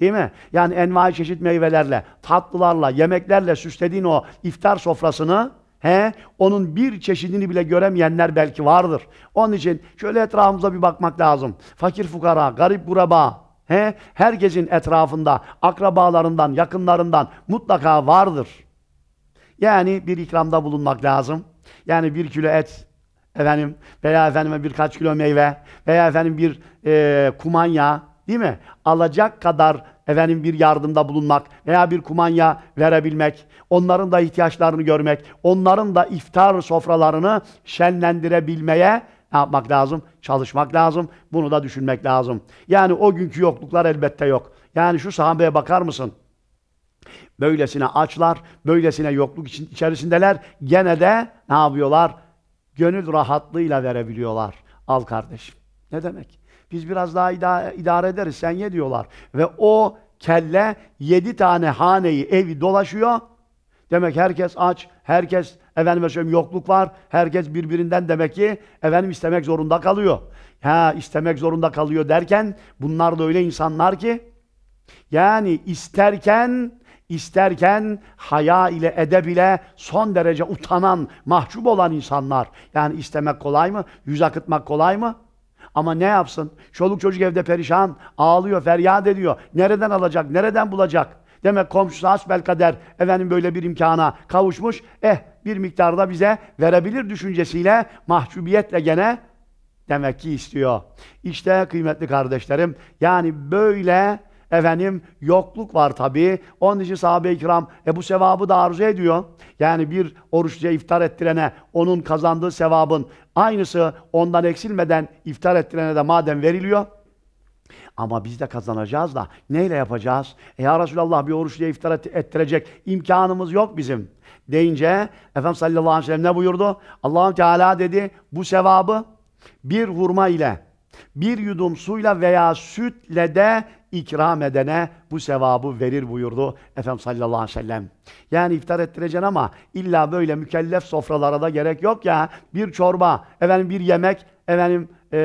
Değil mi? Yani envai çeşit meyvelerle, tatlılarla, yemeklerle süslediğin o iftar sofrasını He? Onun bir çeşidini bile göremeyenler belki vardır. Onun için şöyle etrafımıza bir bakmak lazım. Fakir fukara, garip buraba, he? herkesin etrafında, akrabalarından, yakınlarından mutlaka vardır. Yani bir ikramda bulunmak lazım. Yani bir kilo et, efendim veya efendime birkaç kilo meyve veya efendim bir e, kumanya Değil mi? Alacak kadar efendim bir yardımda bulunmak veya bir kumanya verebilmek, onların da ihtiyaçlarını görmek, onların da iftar sofralarını şenlendirebilmeye ne yapmak lazım? Çalışmak lazım. Bunu da düşünmek lazım. Yani o günkü yokluklar elbette yok. Yani şu sahabeye bakar mısın? Böylesine açlar, böylesine yokluk için, içerisindeler. Gene de ne yapıyorlar? Gönül rahatlığıyla verebiliyorlar. Al kardeşim. Ne demek? Biz biraz daha idare, idare ederiz. Sen ye diyorlar. Ve o kelle yedi tane haneyi, evi dolaşıyor. Demek herkes aç, herkes efendim söyleyeyim yokluk var. Herkes birbirinden demek ki efendim istemek zorunda kalıyor. Ha istemek zorunda kalıyor derken bunlar da öyle insanlar ki yani isterken isterken haya ile edeb ile son derece utanan, mahcup olan insanlar. Yani istemek kolay mı? Yüz akıtmak kolay mı? Ama ne yapsın? Çoluk çocuk evde perişan, ağlıyor, feryat ediyor. Nereden alacak, nereden bulacak? Demek komşusu asbel kader efendim böyle bir imkana kavuşmuş. Eh bir miktarda bize verebilir düşüncesiyle mahcubiyetle gene demek ki istiyor. İşte kıymetli kardeşlerim yani böyle Efendim yokluk var tabii. Onun için sahabe-i kiram e, bu sevabı da arzu ediyor. Yani bir oruçluya iftar ettirene onun kazandığı sevabın aynısı ondan eksilmeden iftar ettirene de madem veriliyor. Ama biz de kazanacağız da neyle yapacağız? E ya Resulallah bir oruçluya iftar ettirecek imkanımız yok bizim. Deyince Efendimiz sallallahu aleyhi ve sellem ne buyurdu? Allah'ın Teala dedi bu sevabı bir hurma ile bir yudum suyla veya sütle de ikram edene bu sevabı verir buyurdu Efendimiz sallallahu aleyhi ve sellem. Yani iftar ettireceksin ama illa böyle mükellef sofralara da gerek yok ya. Bir çorba, efendim bir yemek, efendim e,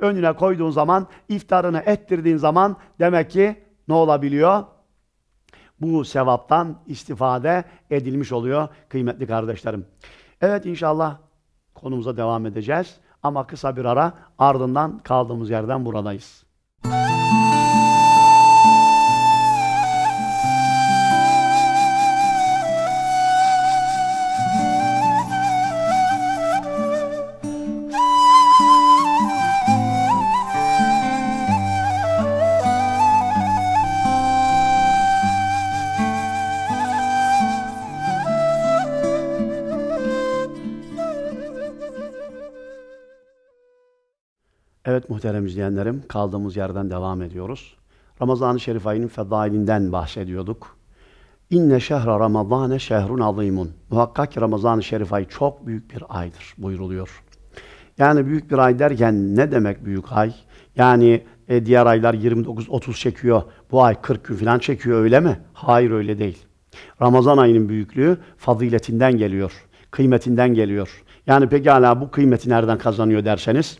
önüne koyduğun zaman, iftarını ettirdiğin zaman demek ki ne olabiliyor? Bu sevaptan istifade edilmiş oluyor kıymetli kardeşlerim. Evet inşallah konumuza devam edeceğiz. Ama kısa bir ara ardından kaldığımız yerden buradayız. Müzik Muhterem izleyenlerim, kaldığımız yerden devam ediyoruz. Ramazan-ı Şerif ayının fedailinden bahsediyorduk. İnne şehre Ramazane şehrun azimun. Muhakkak ki Ramazan-ı Şerif ayı çok büyük bir aydır buyuruluyor. Yani büyük bir ay derken ne demek büyük ay? Yani e, diğer aylar 29-30 çekiyor. Bu ay 40 gün falan çekiyor öyle mi? Hayır öyle değil. Ramazan ayının büyüklüğü faziletinden geliyor. Kıymetinden geliyor. Yani pekala bu kıymeti nereden kazanıyor derseniz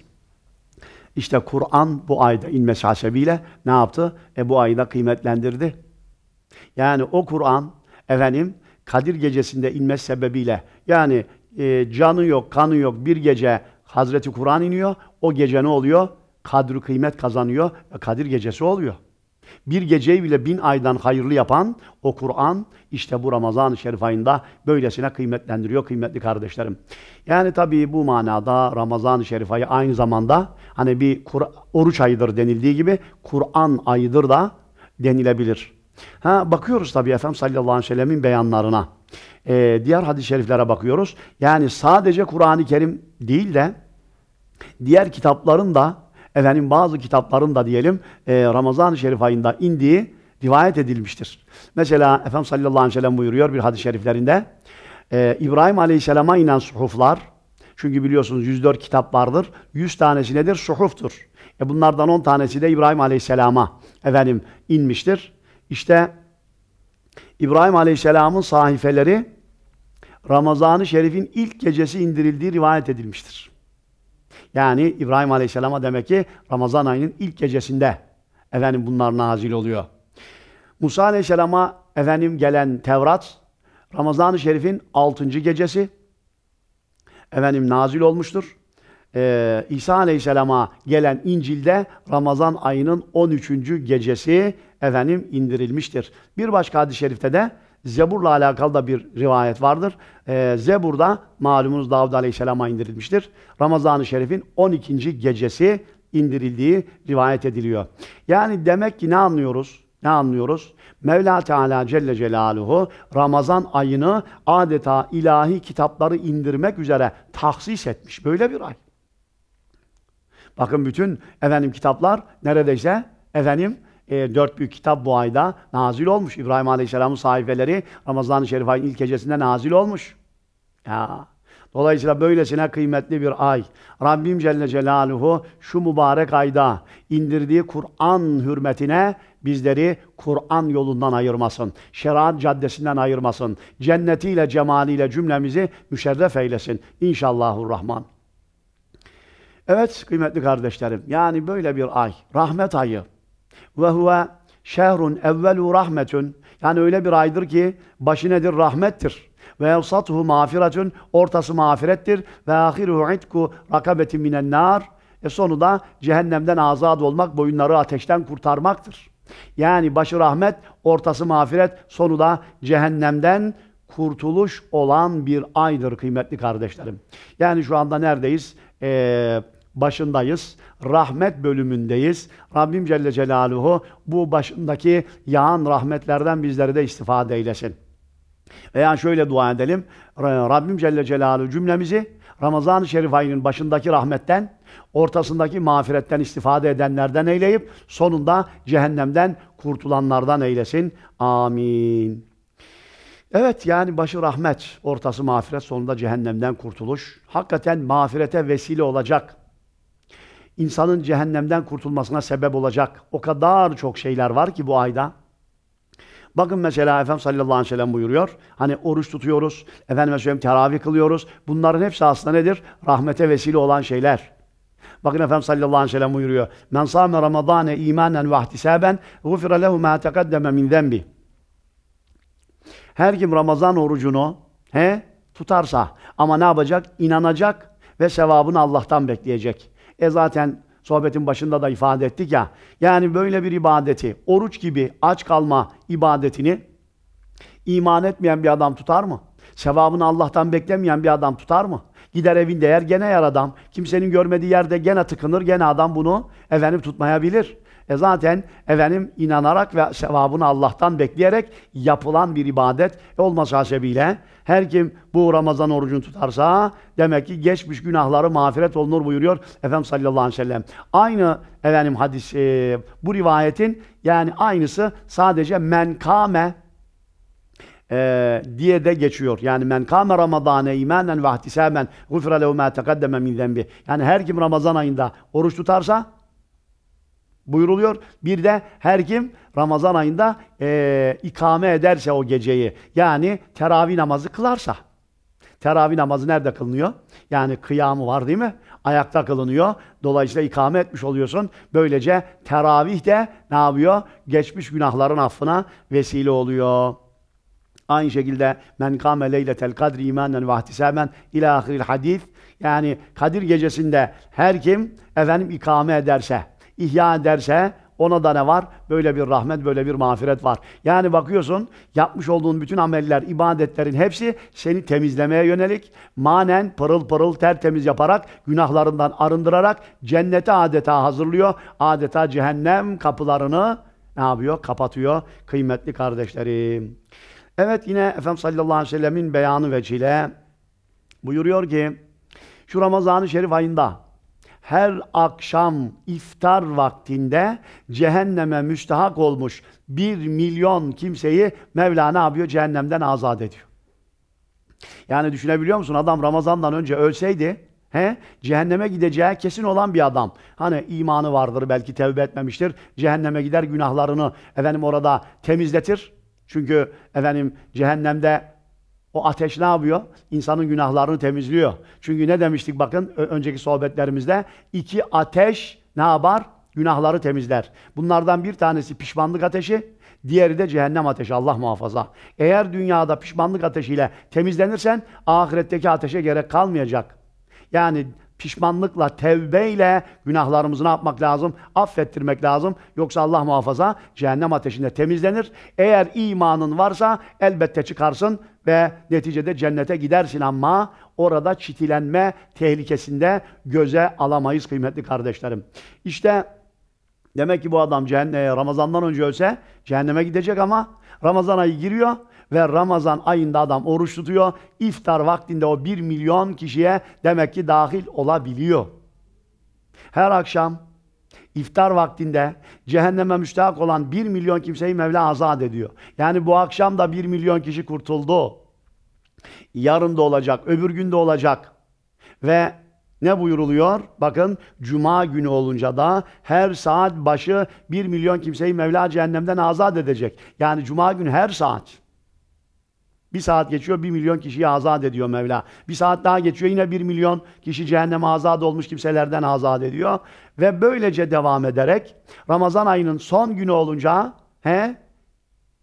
işte Kur'an bu ayda inmesi hasebiyle ne yaptı? E bu ayda kıymetlendirdi. Yani o Kur'an efendim Kadir gecesinde inmesi sebebiyle yani e, canı yok, kanı yok bir gece Hazreti Kur'an iniyor. O gece ne oluyor? Kadri kıymet kazanıyor. Kadir gecesi oluyor. Bir geceyi bile bin aydan hayırlı yapan o Kur'an işte bu Ramazan-ı Şerif ayında böylesine kıymetlendiriyor kıymetli kardeşlerim. Yani tabii bu manada Ramazan-ı Şerif ayı aynı zamanda hani bir Kur oruç ayıdır denildiği gibi Kur'an ayıdır da denilebilir. Ha, bakıyoruz tabii Efendimiz sallallahu aleyhi ve sellemin beyanlarına. Ee, diğer hadis-i şeriflere bakıyoruz. Yani sadece Kur'an-ı Kerim değil de diğer kitapların da efendim bazı kitapların da diyelim e, Ramazan-ı Şerif ayında indiği rivayet edilmiştir. Mesela Efendimiz sallallahu aleyhi ve sellem buyuruyor bir hadis-i şeriflerinde. E, İbrahim aleyhisselama inen suhuflar, çünkü biliyorsunuz 104 kitap vardır. 100 tanesi nedir? Suhuftur. E bunlardan 10 tanesi de İbrahim aleyhisselama efendim inmiştir. İşte İbrahim aleyhisselamın sahifeleri Ramazan-ı Şerif'in ilk gecesi indirildiği rivayet edilmiştir. Yani İbrahim Aleyhisselam'a demek ki Ramazan ayının ilk gecesinde efendim bunlar nazil oluyor. Musa Aleyhisselam'a efendim gelen Tevrat Ramazan-ı Şerif'in 6. gecesi efendim nazil olmuştur. Ee, İsa Aleyhisselam'a gelen İncil'de Ramazan ayının 13. gecesi efendim indirilmiştir. Bir başka hadis-i şerifte de Zebur'la alakalı da bir rivayet vardır. Ee, Zebur da malumunuz Davud Aleyhisselam'a indirilmiştir. Ramazan-ı Şerif'in 12. gecesi indirildiği rivayet ediliyor. Yani demek ki ne anlıyoruz? Ne anlıyoruz? Mevla Teala Celle Celaluhu Ramazan ayını adeta ilahi kitapları indirmek üzere tahsis etmiş. Böyle bir ay. Bakın bütün efendim kitaplar neredeyse efendim e, dört büyük kitap bu ayda nazil olmuş. İbrahim Aleyhisselam'ın sayfeleri Ramazan-ı Şerif ilk gecesinde nazil olmuş. Ya. Dolayısıyla böylesine kıymetli bir ay. Rabbim Celle Celaluhu şu mübarek ayda indirdiği Kur'an hürmetine bizleri Kur'an yolundan ayırmasın. Şeriat caddesinden ayırmasın. Cennetiyle, cemaliyle cümlemizi müşerref eylesin. İnşallahurrahman. Evet kıymetli kardeşlerim yani böyle bir ay, rahmet ayı. Ve huve şehrun evvelu rahmetun. Yani öyle bir aydır ki başı nedir? Rahmettir. Ve evsatuhu mağfiretun. Ortası mağfirettir. Ve ahiruhu itku rakabetin minen nar. E sonu da cehennemden azad olmak, boyunları ateşten kurtarmaktır. Yani başı rahmet, ortası mağfiret, sonu da cehennemden kurtuluş olan bir aydır kıymetli kardeşlerim. Yani şu anda neredeyiz? Ee, başındayız. Rahmet bölümündeyiz. Rabbim Celle Celaluhu bu başındaki yağan rahmetlerden bizleri de istifade eylesin. Veya şöyle dua edelim. Rabbim Celle Celaluhu cümlemizi Ramazan-ı Şerif ayının başındaki rahmetten, ortasındaki mağfiretten istifade edenlerden eyleyip sonunda cehennemden kurtulanlardan eylesin. Amin. Evet yani başı rahmet, ortası mağfiret, sonunda cehennemden kurtuluş. Hakikaten mağfirete vesile olacak insanın cehennemden kurtulmasına sebep olacak o kadar çok şeyler var ki bu ayda. Bakın mesela Efendimiz sallallahu aleyhi ve sellem buyuruyor. Hani oruç tutuyoruz, Efendime söyleyeyim teravih kılıyoruz. Bunların hepsi aslında nedir? Rahmete vesile olan şeyler. Bakın Efendimiz sallallahu aleyhi ve sellem buyuruyor. Men sâme ramadâne îmânen ve ihtisâben gufira lehu mâ tegaddeme min zenbi. Her kim Ramazan orucunu he, tutarsa ama ne yapacak? İnanacak ve sevabını Allah'tan bekleyecek. E zaten sohbetin başında da ifade ettik ya. Yani böyle bir ibadeti, oruç gibi aç kalma ibadetini iman etmeyen bir adam tutar mı? Sevabını Allah'tan beklemeyen bir adam tutar mı? Gider evinde yer gene yer adam. Kimsenin görmediği yerde gene tıkınır. Gene adam bunu efendim tutmayabilir. E zaten efendim inanarak ve sevabını Allah'tan bekleyerek yapılan bir ibadet e olması hasebiyle her kim bu Ramazan orucunu tutarsa demek ki geçmiş günahları mağfiret olunur buyuruyor Efendim sallallahu aleyhi ve sellem. Aynı efendim hadis e, bu rivayetin yani aynısı sadece menkame e, diye de geçiyor. Yani men kâme ramadâne imânen ve ihtisâben gufre lehu mâ tegaddeme min zembi. Yani her kim Ramazan ayında oruç tutarsa buyuruluyor. Bir de her kim Ramazan ayında e, ikame ederse o geceyi yani teravih namazı kılarsa. Teravih namazı nerede kılınıyor? Yani kıyamı var değil mi? Ayakta kılınıyor. Dolayısıyla ikame etmiş oluyorsun. Böylece teravih de ne yapıyor? Geçmiş günahların affına vesile oluyor. Aynı şekilde men kâme leyletel kadri imanen ve ihtisaben ila ahiril hadis. Yani Kadir gecesinde her kim efendim ikame ederse ihya ederse ona da ne var? Böyle bir rahmet, böyle bir mağfiret var. Yani bakıyorsun, yapmış olduğun bütün ameller, ibadetlerin hepsi seni temizlemeye yönelik, manen pırıl pırıl tertemiz yaparak, günahlarından arındırarak cennete adeta hazırlıyor. Adeta cehennem kapılarını ne yapıyor? Kapatıyor kıymetli kardeşlerim. Evet yine Efendimiz sallallahu aleyhi ve sellemin beyanı veçile buyuruyor ki, şu Ramazan-ı Şerif ayında her akşam iftar vaktinde cehenneme müstahak olmuş bir milyon kimseyi Mevla ne yapıyor? Cehennemden azat ediyor. Yani düşünebiliyor musun? Adam Ramazan'dan önce ölseydi He? Cehenneme gideceği kesin olan bir adam. Hani imanı vardır belki tevbe etmemiştir. Cehenneme gider günahlarını efendim orada temizletir. Çünkü efendim cehennemde o ateş ne yapıyor? İnsanın günahlarını temizliyor. Çünkü ne demiştik bakın önceki sohbetlerimizde? iki ateş ne yapar? Günahları temizler. Bunlardan bir tanesi pişmanlık ateşi, diğeri de cehennem ateşi. Allah muhafaza. Eğer dünyada pişmanlık ateşiyle temizlenirsen ahiretteki ateşe gerek kalmayacak. Yani pişmanlıkla, tevbeyle günahlarımızı ne yapmak lazım? Affettirmek lazım. Yoksa Allah muhafaza cehennem ateşinde temizlenir. Eğer imanın varsa elbette çıkarsın ve neticede cennete gidersin ama orada çitilenme tehlikesinde göze alamayız kıymetli kardeşlerim. İşte demek ki bu adam cehennem e, Ramazan'dan önce ölse cehenneme gidecek ama Ramazan ayı giriyor. Ve Ramazan ayında adam oruç tutuyor. İftar vaktinde o bir milyon kişiye demek ki dahil olabiliyor. Her akşam iftar vaktinde cehenneme müstahak olan bir milyon kimseyi Mevla azat ediyor. Yani bu akşam da bir milyon kişi kurtuldu. Yarın da olacak, öbür gün de olacak. Ve ne buyuruluyor? Bakın cuma günü olunca da her saat başı bir milyon kimseyi Mevla cehennemden azat edecek. Yani cuma günü her saat. Bir saat geçiyor bir milyon kişiyi azat ediyor Mevla. Bir saat daha geçiyor yine bir milyon kişi cehenneme azat olmuş kimselerden azat ediyor. Ve böylece devam ederek Ramazan ayının son günü olunca he,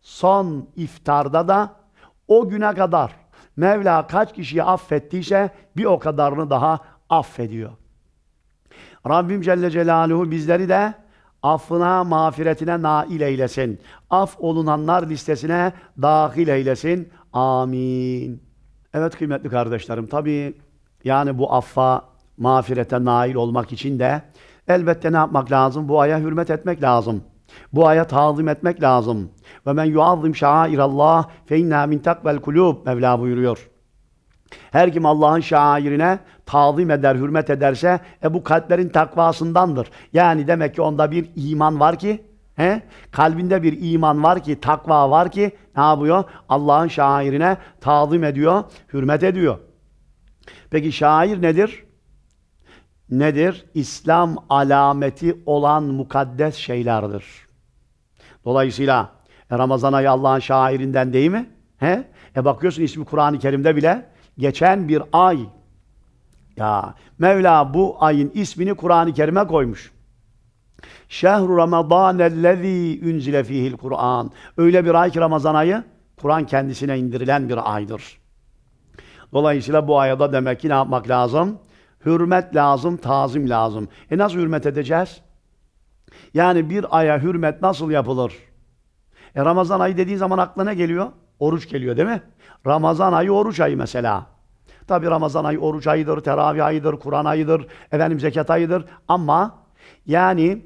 son iftarda da o güne kadar Mevla kaç kişiyi affettiyse bir o kadarını daha affediyor. Rabbim Celle Celaluhu bizleri de affına, mağfiretine nail eylesin. Af olunanlar listesine dahil eylesin. Amin. Evet kıymetli kardeşlerim tabi yani bu affa mağfirete nail olmak için de elbette ne yapmak lazım? Bu aya hürmet etmek lazım. Bu aya tazim etmek lazım. Ve men yuazzim şairallah fe inna min takvel kulub Mevla buyuruyor. Her kim Allah'ın şairine tazim eder, hürmet ederse e bu kalplerin takvasındandır. Yani demek ki onda bir iman var ki He? Kalbinde bir iman var ki, takva var ki ne yapıyor? Allah'ın şairine tazim ediyor, hürmet ediyor. Peki şair nedir? Nedir? İslam alameti olan mukaddes şeylerdir. Dolayısıyla e, Ramazan ayı Allah'ın şairinden değil mi? He? E bakıyorsun ismi Kur'an-ı Kerim'de bile geçen bir ay. Ya Mevla bu ayın ismini Kur'an-ı Kerim'e koymuş. Şehru Ramazan ellezî unzile fihil Kur'an. Öyle bir ay ki Ramazan ayı Kur'an kendisine indirilen bir aydır. Dolayısıyla bu ayda demek ki ne yapmak lazım? Hürmet lazım, tazim lazım. E nasıl hürmet edeceğiz? Yani bir aya hürmet nasıl yapılır? E Ramazan ayı dediğin zaman aklına geliyor? Oruç geliyor değil mi? Ramazan ayı oruç ayı mesela. Tabi Ramazan ayı oruç ayıdır, teravih ayıdır, Kur'an ayıdır, efendim zekat ayıdır. Ama yani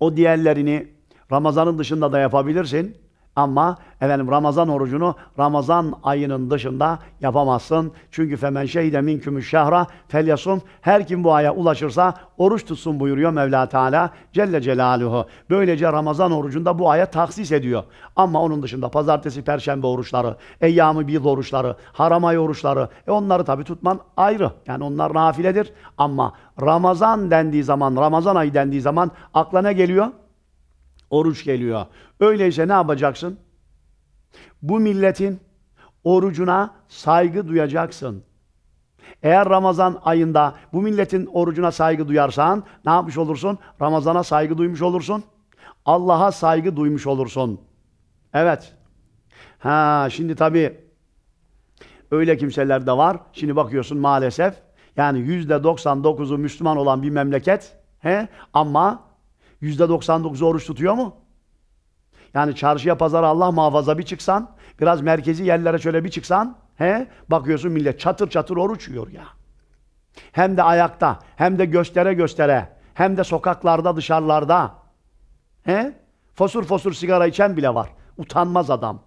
o diğerlerini Ramazan'ın dışında da yapabilirsin. Ama efendim Ramazan orucunu Ramazan ayının dışında yapamazsın. Çünkü femen şehide minkümüş şahra felyasum. Her kim bu aya ulaşırsa oruç tutsun buyuruyor Mevla Teala Celle Celaluhu. Böylece Ramazan orucunda bu aya taksis ediyor. Ama onun dışında pazartesi, perşembe oruçları, eyyamı bir oruçları, haram ay oruçları. E onları tabi tutman ayrı. Yani onlar nafiledir. Ama Ramazan dendiği zaman, Ramazan ayı dendiği zaman akla ne geliyor? Oruç geliyor. Öyleyse ne yapacaksın? Bu milletin orucuna saygı duyacaksın. Eğer Ramazan ayında bu milletin orucuna saygı duyarsan ne yapmış olursun? Ramazana saygı duymuş olursun. Allah'a saygı duymuş olursun. Evet. Ha şimdi tabii öyle kimseler de var. Şimdi bakıyorsun maalesef yani yüzde %99'u Müslüman olan bir memleket he? ama yüzde 99 oruç tutuyor mu? Yani çarşıya pazara Allah muhafaza bir çıksan, biraz merkezi yerlere şöyle bir çıksan, he, bakıyorsun millet çatır çatır oruç yiyor ya. Hem de ayakta, hem de göstere göstere, hem de sokaklarda, dışarılarda. He? Fosur fosur sigara içen bile var. Utanmaz adam.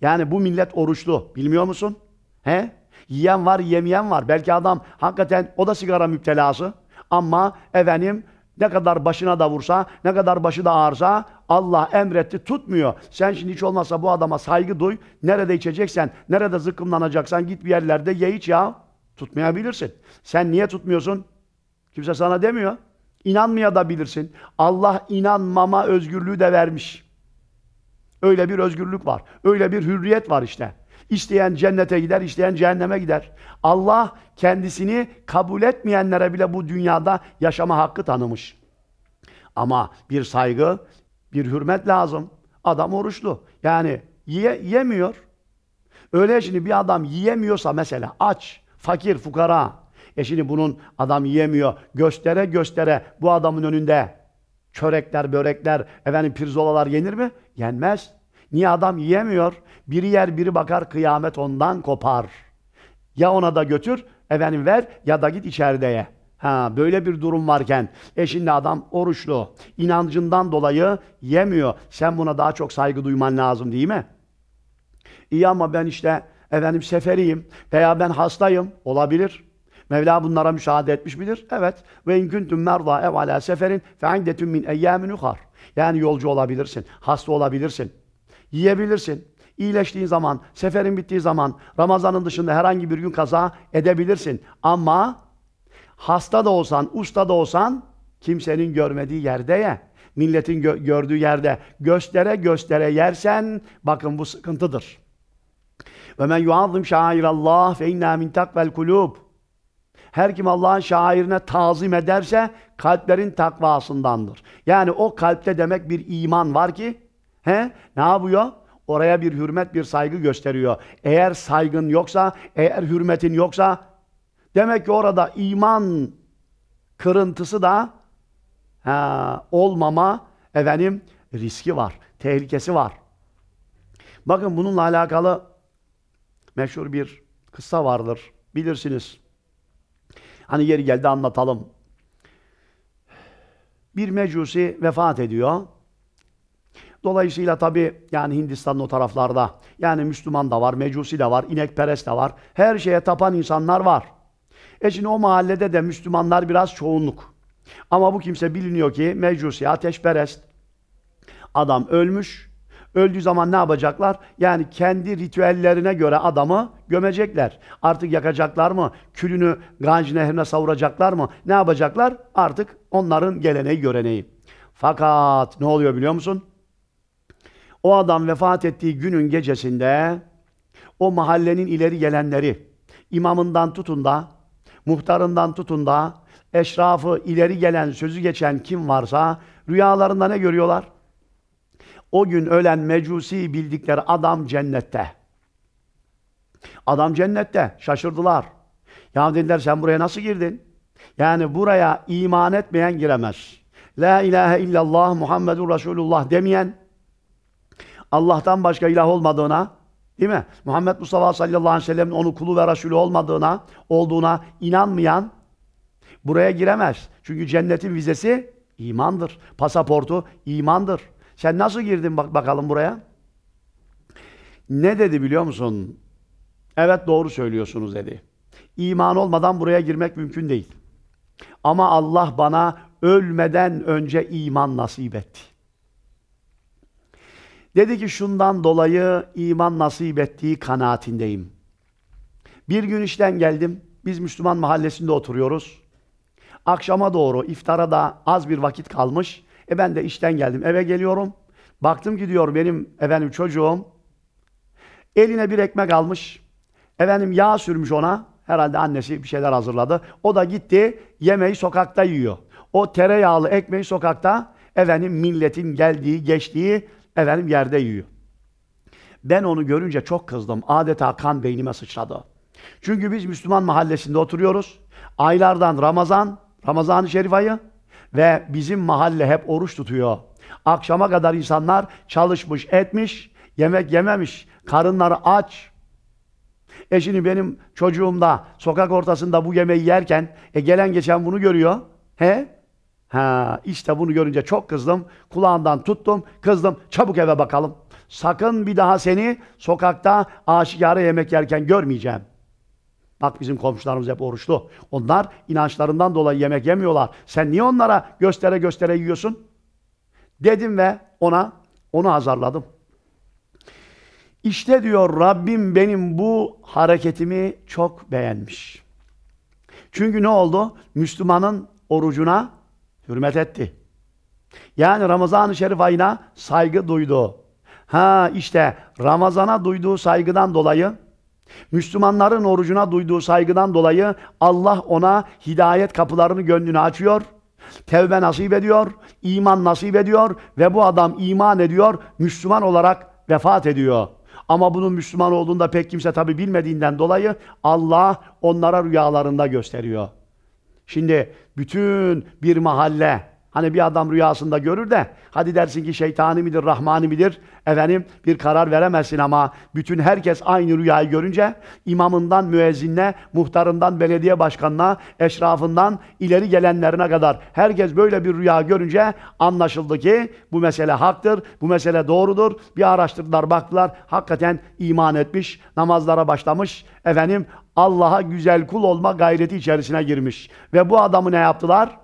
Yani bu millet oruçlu. Bilmiyor musun? He? Yiyen var, yemeyen var. Belki adam hakikaten o da sigara müptelası. Ama efendim ne kadar başına da vursa, ne kadar başı da ağırsa Allah emretti tutmuyor. Sen şimdi hiç olmazsa bu adama saygı duy. Nerede içeceksen, nerede zıkkımlanacaksan git bir yerlerde ye iç ya. Tutmayabilirsin. Sen niye tutmuyorsun? Kimse sana demiyor. İnanmaya da bilirsin. Allah inanmama özgürlüğü de vermiş. Öyle bir özgürlük var. Öyle bir hürriyet var işte. İsteyen cennete gider, isteyen cehenneme gider. Allah kendisini kabul etmeyenlere bile bu dünyada yaşama hakkı tanımış. Ama bir saygı, bir hürmet lazım. Adam oruçlu. Yani yiye, yemiyor. Öyle şimdi bir adam yiyemiyorsa mesela aç, fakir, fukara. E şimdi bunun adam yiyemiyor. Göstere göstere bu adamın önünde çörekler, börekler, efendim pirzolalar yenir mi? Yenmez. Niye adam yiyemiyor? Biri yer biri bakar kıyamet ondan kopar. Ya ona da götür, efendim ver ya da git içerideye. Ha, böyle bir durum varken e şimdi adam oruçlu, inancından dolayı yemiyor. Sen buna daha çok saygı duyman lazım değil mi? İyi ama ben işte efendim seferiyim veya ben hastayım olabilir. Mevla bunlara müşahede etmiş midir? Evet. Ve in kuntum merda ev ala seferin fe indetun min eyyamin ukhar. Yani yolcu olabilirsin, hasta olabilirsin. Yiyebilirsin. İyileştiğin zaman, seferin bittiği zaman, Ramazan'ın dışında herhangi bir gün kaza edebilirsin. Ama hasta da olsan, usta da olsan kimsenin görmediği yerde ye. Milletin gö gördüğü yerde göstere göstere yersen bakın bu sıkıntıdır. Ve men yuazzim şairallah fe inna min takvel kulub. Her kim Allah'ın şairine tazim ederse kalplerin takvasındandır. Yani o kalpte demek bir iman var ki He? Ne yapıyor? Oraya bir hürmet, bir saygı gösteriyor. Eğer saygın yoksa, eğer hürmetin yoksa demek ki orada iman kırıntısı da ha, olmama efendim riski var, tehlikesi var. Bakın bununla alakalı meşhur bir kıssa vardır. Bilirsiniz. Hani yeri geldi anlatalım. Bir mecusi vefat ediyor. Dolayısıyla tabi yani Hindistan'ın o taraflarda yani Müslüman da var, Mecusi de var, inekperest de var. Her şeye tapan insanlar var. E şimdi o mahallede de Müslümanlar biraz çoğunluk. Ama bu kimse biliniyor ki Mecusi, ateşperest. Adam ölmüş. Öldüğü zaman ne yapacaklar? Yani kendi ritüellerine göre adamı gömecekler. Artık yakacaklar mı? Külünü Ganj nehrine savuracaklar mı? Ne yapacaklar? Artık onların geleneği göreneği. Fakat ne oluyor biliyor musun? O adam vefat ettiği günün gecesinde o mahallenin ileri gelenleri, imamından tutun da, muhtarından tutun da, eşrafı, ileri gelen, sözü geçen kim varsa rüyalarında ne görüyorlar? O gün ölen mecusi bildikleri adam cennette. Adam cennette. Şaşırdılar. Ya dediler sen buraya nasıl girdin? Yani buraya iman etmeyen giremez. La ilahe illallah Muhammedur Resulullah demeyen Allah'tan başka ilah olmadığına, değil mi? Muhammed Mustafa sallallahu aleyhi ve sellem'in onun kulu ve Resulü olmadığına, olduğuna inanmayan buraya giremez. Çünkü cennetin vizesi imandır. Pasaportu imandır. Sen nasıl girdin bak bakalım buraya? Ne dedi biliyor musun? Evet doğru söylüyorsunuz dedi. İman olmadan buraya girmek mümkün değil. Ama Allah bana ölmeden önce iman nasip etti. Dedi ki şundan dolayı iman nasip ettiği kanaatindeyim. Bir gün işten geldim. Biz Müslüman mahallesinde oturuyoruz. Akşama doğru iftara da az bir vakit kalmış. E ben de işten geldim. Eve geliyorum. Baktım ki diyor benim efendim çocuğum eline bir ekmek almış. Efendim yağ sürmüş ona. Herhalde annesi bir şeyler hazırladı. O da gitti yemeği sokakta yiyor. O tereyağlı ekmeği sokakta efendim milletin geldiği, geçtiği Efendim yerde yiyor. Ben onu görünce çok kızdım. Adeta kan beynime sıçradı. Çünkü biz Müslüman mahallesinde oturuyoruz. Aylardan Ramazan, Ramazan-ı Şerif ayı ve bizim mahalle hep oruç tutuyor. Akşama kadar insanlar çalışmış, etmiş, yemek yememiş, karınları aç. E şimdi benim çocuğum da sokak ortasında bu yemeği yerken e gelen geçen bunu görüyor. He? Ha, işte bunu görünce çok kızdım. Kulağından tuttum, kızdım. Çabuk eve bakalım. Sakın bir daha seni sokakta aşikare yemek yerken görmeyeceğim. Bak bizim komşularımız hep oruçlu. Onlar inançlarından dolayı yemek yemiyorlar. Sen niye onlara göstere göstere yiyorsun? Dedim ve ona onu azarladım. İşte diyor Rabbim benim bu hareketimi çok beğenmiş. Çünkü ne oldu? Müslümanın orucuna Hürmet etti. Yani Ramazan-ı Şerif ayına saygı duydu. Ha işte Ramazan'a duyduğu saygıdan dolayı, Müslümanların orucuna duyduğu saygıdan dolayı Allah ona hidayet kapılarını gönlünü açıyor. Tevbe nasip ediyor, iman nasip ediyor ve bu adam iman ediyor, Müslüman olarak vefat ediyor. Ama bunun Müslüman olduğunda pek kimse tabi bilmediğinden dolayı Allah onlara rüyalarında gösteriyor. Şimdi bütün bir mahalle hani bir adam rüyasında görür de hadi dersin ki şeytani midir, rahmani midir? Efendim bir karar veremezsin ama bütün herkes aynı rüyayı görünce imamından müezzinle, muhtarından belediye başkanına, eşrafından ileri gelenlerine kadar herkes böyle bir rüya görünce anlaşıldı ki bu mesele haktır, bu mesele doğrudur. Bir araştırdılar, baktılar. Hakikaten iman etmiş, namazlara başlamış. Efendim Allah'a güzel kul olma gayreti içerisine girmiş. Ve bu adamı ne yaptılar?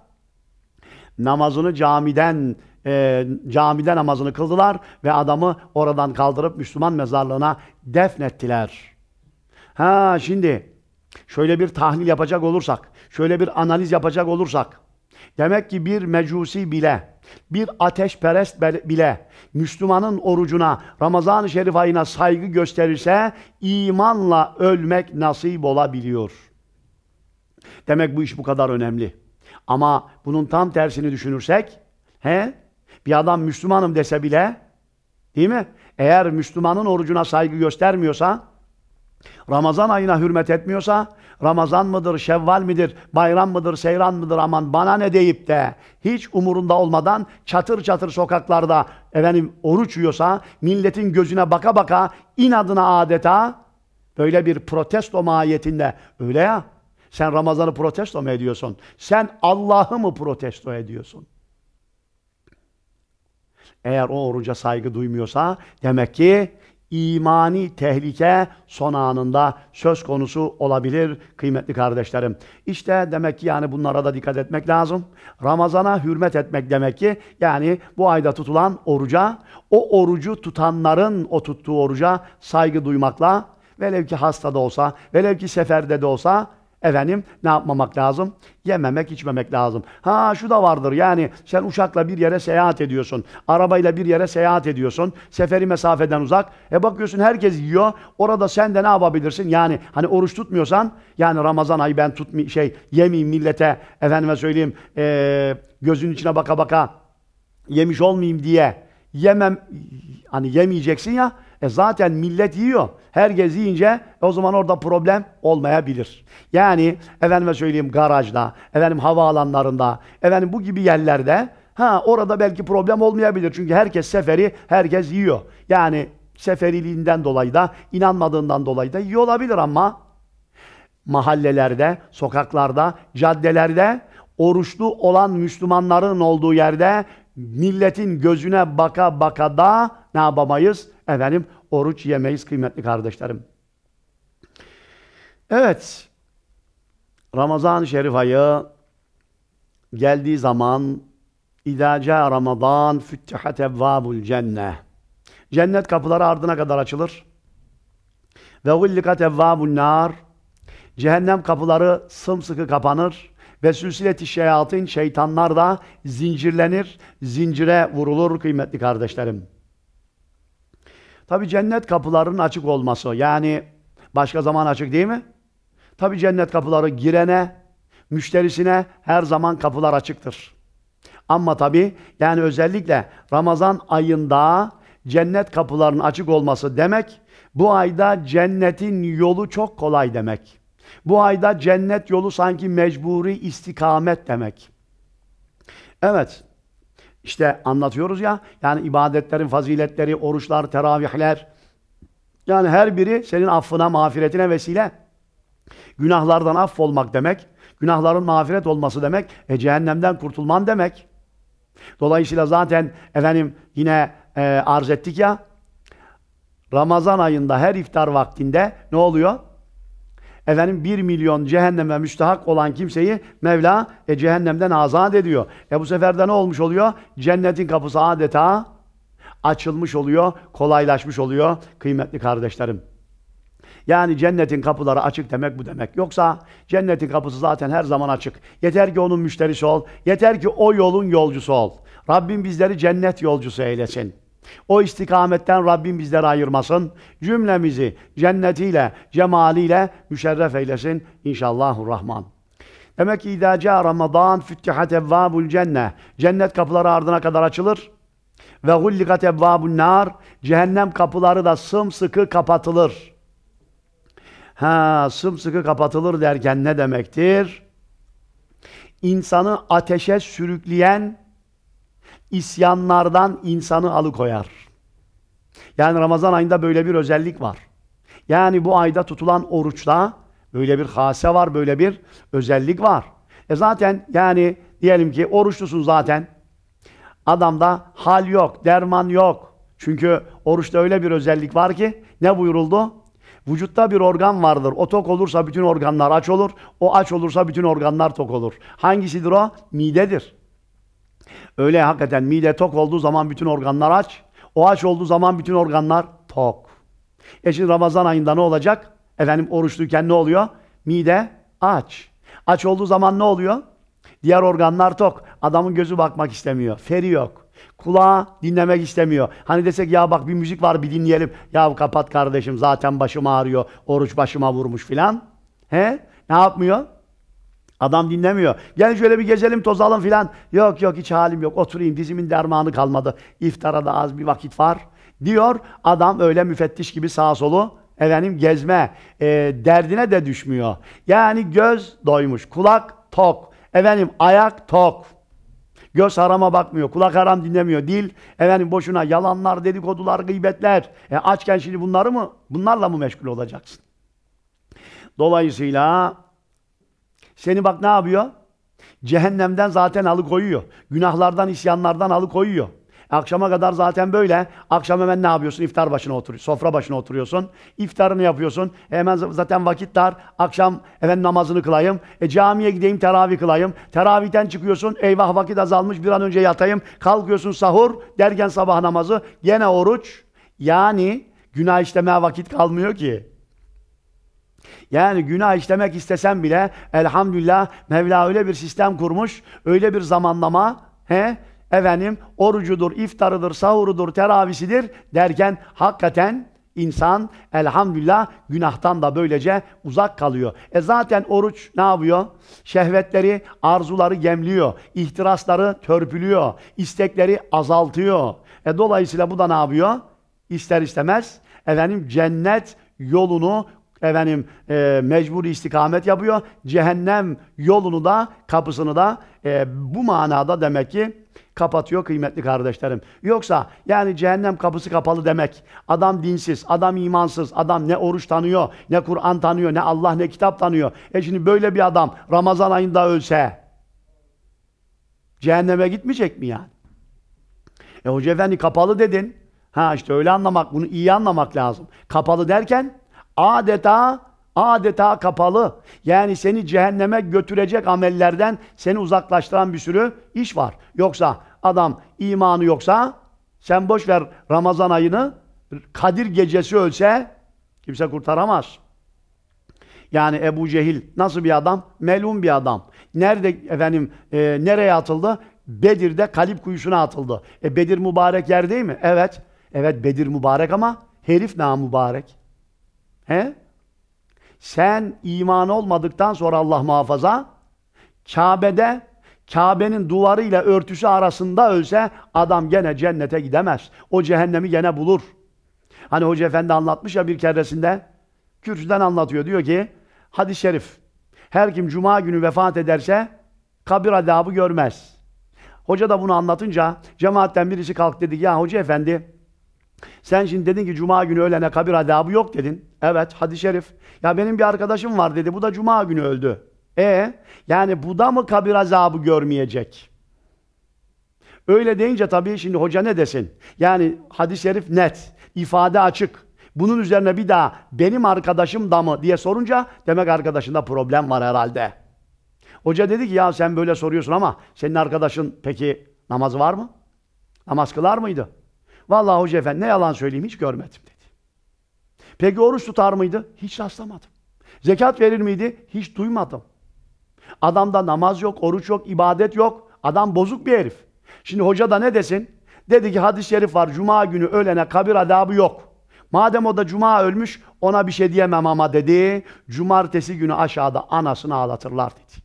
Namazını camiden e, camide namazını kıldılar ve adamı oradan kaldırıp Müslüman mezarlığına defnettiler. Ha şimdi şöyle bir tahlil yapacak olursak, şöyle bir analiz yapacak olursak, demek ki bir mecusi bile, bir ateşperest bile Müslümanın orucuna, Ramazan-ı Şerif ayına saygı gösterirse imanla ölmek nasip olabiliyor. Demek bu iş bu kadar önemli. Ama bunun tam tersini düşünürsek, he? Bir adam Müslümanım dese bile, değil mi? Eğer Müslümanın orucuna saygı göstermiyorsa, Ramazan ayına hürmet etmiyorsa, Ramazan mıdır, Şevval midir, bayram mıdır, seyran mıdır aman bana ne deyip de hiç umurunda olmadan çatır çatır sokaklarda efendim oruç yiyorsa milletin gözüne baka baka inadına adeta böyle bir protesto mahiyetinde öyle ya sen Ramazan'ı protesto mu ediyorsun? Sen Allah'ı mı protesto ediyorsun? Eğer o oruca saygı duymuyorsa demek ki imani tehlike son anında söz konusu olabilir kıymetli kardeşlerim. İşte demek ki yani bunlara da dikkat etmek lazım. Ramazana hürmet etmek demek ki yani bu ayda tutulan oruca, o orucu tutanların o tuttuğu oruca saygı duymakla velev ki hasta da olsa, velev ki seferde de olsa Efendim ne yapmamak lazım? Yememek, içmemek lazım. Ha şu da vardır yani sen uçakla bir yere seyahat ediyorsun. Arabayla bir yere seyahat ediyorsun. Seferi mesafeden uzak. E bakıyorsun herkes yiyor. Orada sen de ne yapabilirsin? Yani hani oruç tutmuyorsan yani Ramazan ayı ben tutmi şey yemeyeyim millete efendime söyleyeyim e, gözünün içine baka baka yemiş olmayayım diye yemem hani yemeyeceksin ya e zaten millet yiyor. Herkes yiyince o zaman orada problem olmayabilir. Yani efendime söyleyeyim garajda, efendim havaalanlarında, efendim bu gibi yerlerde ha orada belki problem olmayabilir. Çünkü herkes seferi, herkes yiyor. Yani seferiliğinden dolayı da, inanmadığından dolayı da iyi olabilir ama mahallelerde, sokaklarda, caddelerde oruçlu olan Müslümanların olduğu yerde milletin gözüne baka baka da ne yapamayız? Efendim oruç yemeyiz kıymetli kardeşlerim. Evet. Ramazan-ı Şerif ayı geldiği zaman İdaca Ramazan füttihat evvabul cenne. Cennet kapıları ardına kadar açılır. Ve gullikat evvabun nar. Cehennem kapıları sımsıkı kapanır. Ve sülsileti şeyatın şeytanlar da zincirlenir, zincire vurulur kıymetli kardeşlerim. Tabi cennet kapılarının açık olması. Yani başka zaman açık değil mi? Tabi cennet kapıları girene, müşterisine her zaman kapılar açıktır. Ama tabi yani özellikle Ramazan ayında cennet kapılarının açık olması demek bu ayda cennetin yolu çok kolay demek. Bu ayda cennet yolu sanki mecburi istikamet demek. Evet. İşte anlatıyoruz ya, yani ibadetlerin faziletleri, oruçlar, teravihler. Yani her biri senin affına, mağfiretine vesile. Günahlardan affolmak demek, günahların mağfiret olması demek, e, cehennemden kurtulman demek. Dolayısıyla zaten efendim yine e, arz ettik ya, Ramazan ayında her iftar vaktinde ne oluyor? Efendim bir milyon cehenneme müstahak olan kimseyi Mevla e, cehennemden azat ediyor. E bu sefer de ne olmuş oluyor? Cennetin kapısı adeta açılmış oluyor, kolaylaşmış oluyor kıymetli kardeşlerim. Yani cennetin kapıları açık demek bu demek. Yoksa cennetin kapısı zaten her zaman açık. Yeter ki onun müşterisi ol. Yeter ki o yolun yolcusu ol. Rabbim bizleri cennet yolcusu eylesin. O istikametten Rabbim bizleri ayırmasın. Cümlemizi cennetiyle, cemaliyle müşerref eylesin inşallahü rahman. Demek ki idâ Ramazan füttihat evvâbul cennet. Cennet kapıları ardına kadar açılır. Ve gullikat evvâbun nar. Cehennem kapıları da sımsıkı kapatılır. Ha, sımsıkı kapatılır derken ne demektir? İnsanı ateşe sürükleyen isyanlardan insanı alıkoyar. Yani Ramazan ayında böyle bir özellik var. Yani bu ayda tutulan oruçla böyle bir hase var, böyle bir özellik var. E zaten yani diyelim ki oruçlusun zaten. Adamda hal yok, derman yok. Çünkü oruçta öyle bir özellik var ki ne buyuruldu? Vücutta bir organ vardır. O tok olursa bütün organlar aç olur. O aç olursa bütün organlar tok olur. Hangisidir o? Midedir. Öyle hakikaten mide tok olduğu zaman bütün organlar aç. O aç olduğu zaman bütün organlar tok. E şimdi Ramazan ayında ne olacak? Efendim oruçluyken ne oluyor? Mide aç. Aç olduğu zaman ne oluyor? Diğer organlar tok. Adamın gözü bakmak istemiyor. Feri yok. Kulağı dinlemek istemiyor. Hani desek ya bak bir müzik var bir dinleyelim. Ya kapat kardeşim zaten başım ağrıyor. Oruç başıma vurmuş filan. He? Ne yapmıyor? Adam dinlemiyor. Gel şöyle bir gezelim tozalım filan. Yok yok hiç halim yok. Oturayım dizimin dermanı kalmadı. İftara da az bir vakit var. Diyor adam öyle müfettiş gibi sağ solu efendim gezme e, derdine de düşmüyor. Yani göz doymuş, kulak tok, efendim ayak tok. Göz harama bakmıyor, kulak haram dinlemiyor, dil efendim boşuna yalanlar, dedikodular, gıybetler. E, açken şimdi bunları mı, bunlarla mı meşgul olacaksın? Dolayısıyla seni bak ne yapıyor? Cehennemden zaten alıkoyuyor. Günahlardan, isyanlardan alıkoyuyor. Akşama kadar zaten böyle. Akşam hemen ne yapıyorsun? İftar başına oturuyorsun. Sofra başına oturuyorsun. İftarını yapıyorsun. E, hemen zaten vakit dar. Akşam efendim namazını kılayım. E camiye gideyim teravih kılayım. Teravihten çıkıyorsun. Eyvah vakit azalmış bir an önce yatayım. Kalkıyorsun sahur derken sabah namazı. Gene oruç. Yani günah işlemeye vakit kalmıyor ki. Yani günah işlemek istesen bile elhamdülillah Mevla öyle bir sistem kurmuş, öyle bir zamanlama, he? efendim orucudur, iftarıdır, sahurudur, teravisidir derken hakikaten insan elhamdülillah günahtan da böylece uzak kalıyor. E zaten oruç ne yapıyor? Şehvetleri, arzuları gemliyor. ihtirasları törpülüyor. istekleri azaltıyor. E dolayısıyla bu da ne yapıyor? İster istemez efendim cennet yolunu efendim e, mecburi istikamet yapıyor. Cehennem yolunu da kapısını da e, bu manada demek ki kapatıyor kıymetli kardeşlerim. Yoksa yani cehennem kapısı kapalı demek. Adam dinsiz, adam imansız, adam ne oruç tanıyor, ne Kur'an tanıyor, ne Allah ne kitap tanıyor. E şimdi böyle bir adam Ramazan ayında ölse cehenneme gitmeyecek mi yani? E hoca efendi kapalı dedin. Ha işte öyle anlamak, bunu iyi anlamak lazım. Kapalı derken adeta adeta kapalı. Yani seni cehenneme götürecek amellerden seni uzaklaştıran bir sürü iş var. Yoksa adam imanı yoksa sen boş ver Ramazan ayını Kadir gecesi ölse kimse kurtaramaz. Yani Ebu Cehil nasıl bir adam? Melun bir adam. Nerede efendim e, nereye atıldı? Bedir'de kalip kuyusuna atıldı. E Bedir mübarek yer değil mi? Evet. Evet Bedir mübarek ama herif namübarek. mübarek. He? Sen iman olmadıktan sonra Allah muhafaza Kabe'de Kabe'nin duvarı ile örtüsü arasında ölse adam gene cennete gidemez. O cehennemi gene bulur. Hani Hoca Efendi anlatmış ya bir keresinde kürsüden anlatıyor. Diyor ki hadis-i şerif her kim cuma günü vefat ederse kabir adabı görmez. Hoca da bunu anlatınca cemaatten birisi kalk dedi ya hoca efendi sen şimdi dedin ki cuma günü ölene kabir adabı yok dedin. Evet hadis-i şerif. Ya benim bir arkadaşım var dedi. Bu da cuma günü öldü. E yani bu da mı kabir azabı görmeyecek? Öyle deyince tabii şimdi hoca ne desin? Yani hadis-i şerif net, ifade açık. Bunun üzerine bir daha benim arkadaşım da mı diye sorunca demek arkadaşında problem var herhalde. Hoca dedi ki ya sen böyle soruyorsun ama senin arkadaşın peki namazı var mı? Namaz kılar mıydı? Vallahi hoca efendi ne yalan söyleyeyim hiç görmedim dedi. Peki oruç tutar mıydı? Hiç rastlamadım. Zekat verir miydi? Hiç duymadım. Adamda namaz yok, oruç yok, ibadet yok. Adam bozuk bir herif. Şimdi hoca da ne desin? Dedi ki hadis-i şerif var. Cuma günü ölene kabir adabı yok. Madem o da cuma ölmüş ona bir şey diyemem ama dedi. Cumartesi günü aşağıda anasını ağlatırlar dedi.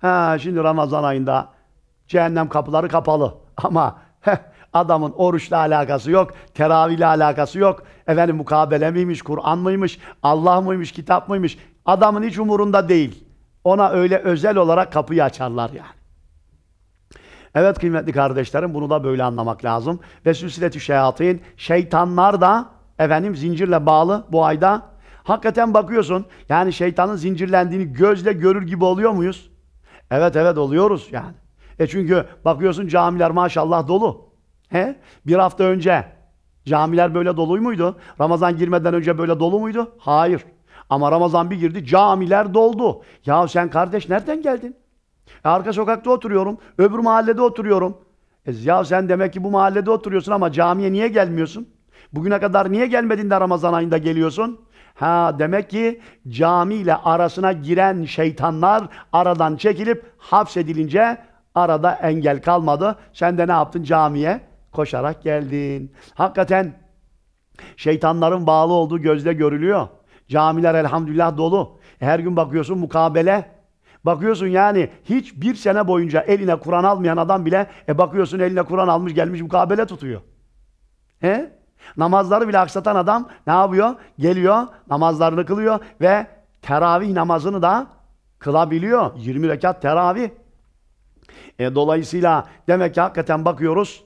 Ha, şimdi Ramazan ayında cehennem kapıları kapalı. Ama heh, adamın oruçla alakası yok, teravihle alakası yok. Efendim mukabele miymiş, Kur'an mıymış, Allah mıymış, kitap mıymış? Adamın hiç umurunda değil. Ona öyle özel olarak kapıyı açarlar yani. Evet kıymetli kardeşlerim bunu da böyle anlamak lazım. Ve süsretü şeyatîn şeytanlar da efendim zincirle bağlı bu ayda. Hakikaten bakıyorsun yani şeytanın zincirlendiğini gözle görür gibi oluyor muyuz? Evet evet oluyoruz yani. E çünkü bakıyorsun camiler maşallah dolu. He? Bir hafta önce camiler böyle dolu muydu? Ramazan girmeden önce böyle dolu muydu? Hayır. Ama Ramazan bir girdi camiler doldu. Ya sen kardeş nereden geldin? E arka sokakta oturuyorum. Öbür mahallede oturuyorum. E ya sen demek ki bu mahallede oturuyorsun ama camiye niye gelmiyorsun? Bugüne kadar niye gelmedin de Ramazan ayında geliyorsun? Ha demek ki camiyle arasına giren şeytanlar aradan çekilip hapsedilince Arada engel kalmadı. Sen de ne yaptın? Camiye koşarak geldin. Hakikaten şeytanların bağlı olduğu gözle görülüyor. Camiler elhamdülillah dolu. E, her gün bakıyorsun mukabele. Bakıyorsun yani hiç bir sene boyunca eline Kur'an almayan adam bile e bakıyorsun eline Kur'an almış gelmiş mukabele tutuyor. He? Namazları bile aksatan adam ne yapıyor? Geliyor, namazlarını kılıyor ve teravih namazını da kılabiliyor. 20 rekat teravih. E, dolayısıyla demek ki hakikaten bakıyoruz.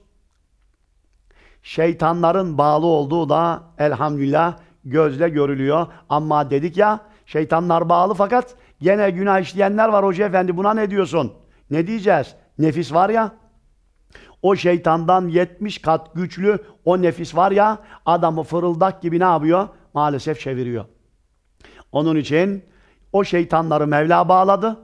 Şeytanların bağlı olduğu da elhamdülillah gözle görülüyor. Ama dedik ya şeytanlar bağlı fakat gene günah işleyenler var hoca efendi buna ne diyorsun? Ne diyeceğiz? Nefis var ya o şeytandan 70 kat güçlü o nefis var ya adamı fırıldak gibi ne yapıyor? Maalesef çeviriyor. Onun için o şeytanları Mevla bağladı.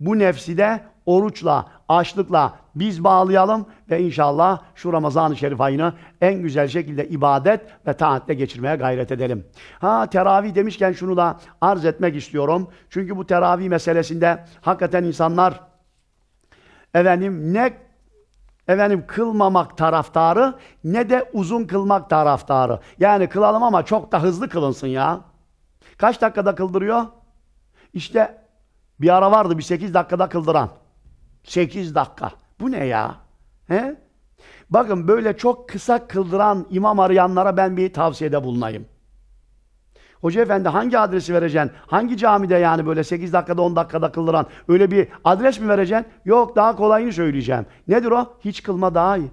Bu nefsi de oruçla açlıkla biz bağlayalım ve inşallah şu Ramazan-ı Şerif ayını en güzel şekilde ibadet ve taatle geçirmeye gayret edelim. Ha teravih demişken şunu da arz etmek istiyorum. Çünkü bu teravih meselesinde hakikaten insanlar efendim ne efendim kılmamak taraftarı ne de uzun kılmak taraftarı. Yani kılalım ama çok da hızlı kılınsın ya. Kaç dakikada kıldırıyor? İşte bir ara vardı bir 8 dakikada kıldıran. 8 dakika. Bu ne ya? He? Bakın böyle çok kısa kıldıran imam arayanlara ben bir tavsiyede bulunayım. Hoca efendi hangi adresi vereceksin? Hangi camide yani böyle 8 dakikada 10 dakikada kıldıran öyle bir adres mi vereceksin? Yok daha kolayını söyleyeceğim. Nedir o? Hiç kılma daha iyi.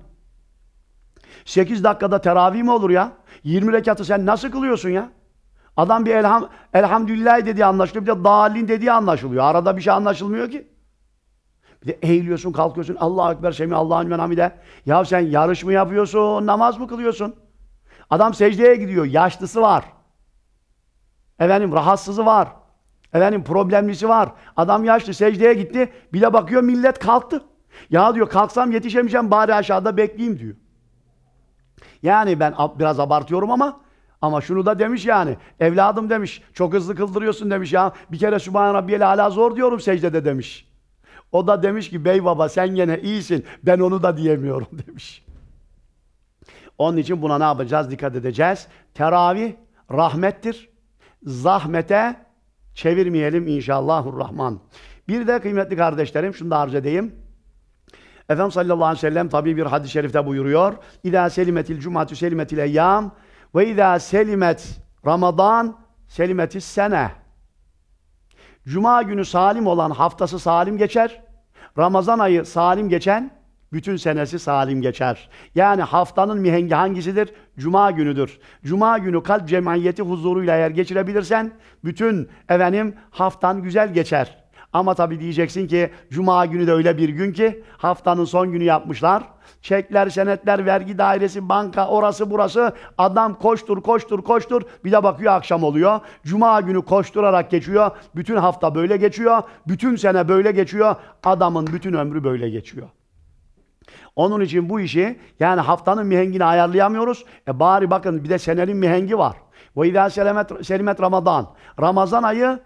8 dakikada teravih mi olur ya? 20 rekatı sen nasıl kılıyorsun ya? Adam bir elham, elhamdülillah dediği anlaşılıyor. Bir de dalin dediği anlaşılıyor. Arada bir şey anlaşılmıyor ki. Bir de eğiliyorsun, kalkıyorsun. Allahu Ekber, Şemi, Allah'ın men hamide. Ya sen yarış mı yapıyorsun, namaz mı kılıyorsun? Adam secdeye gidiyor. Yaşlısı var. Efendim rahatsızı var. Efendim problemlisi var. Adam yaşlı secdeye gitti. Bir de bakıyor millet kalktı. Ya diyor kalksam yetişemeyeceğim bari aşağıda bekleyeyim diyor. Yani ben biraz abartıyorum ama ama şunu da demiş yani. Evladım demiş. Çok hızlı kıldırıyorsun demiş ya. Bir kere Sübhane Rabbiyel Ala zor diyorum secdede demiş. O da demiş ki bey baba sen gene iyisin. Ben onu da diyemiyorum <laughs> demiş. Onun için buna ne yapacağız? Dikkat edeceğiz. Teravih rahmettir. Zahmete çevirmeyelim inşallahurrahman. Bir de kıymetli kardeşlerim şunu da arz edeyim. Efendim sallallahu aleyhi ve sellem tabi bir hadis-i şerifte buyuruyor. İdâ selimetil cumatü selimetil eyyâm ve idâ selimet Ramazan selimeti sene. Cuma günü salim olan haftası salim geçer. Ramazan ayı salim geçen bütün senesi salim geçer. Yani haftanın mihengi hangisidir? Cuma günüdür. Cuma günü kalp cemaiyeti huzuruyla eğer geçirebilirsen bütün efendim haftan güzel geçer. Ama tabii diyeceksin ki cuma günü de öyle bir gün ki haftanın son günü yapmışlar. Çekler, senetler, vergi dairesi, banka, orası burası. Adam koştur, koştur, koştur. Bir de bakıyor akşam oluyor. Cuma günü koşturarak geçiyor. Bütün hafta böyle geçiyor. Bütün sene böyle geçiyor. Adamın bütün ömrü böyle geçiyor. Onun için bu işi yani haftanın mihengini ayarlayamıyoruz. E bari bakın bir de senenin mihengi var. Ve izâ selimet Ramazan. Ramazan ayı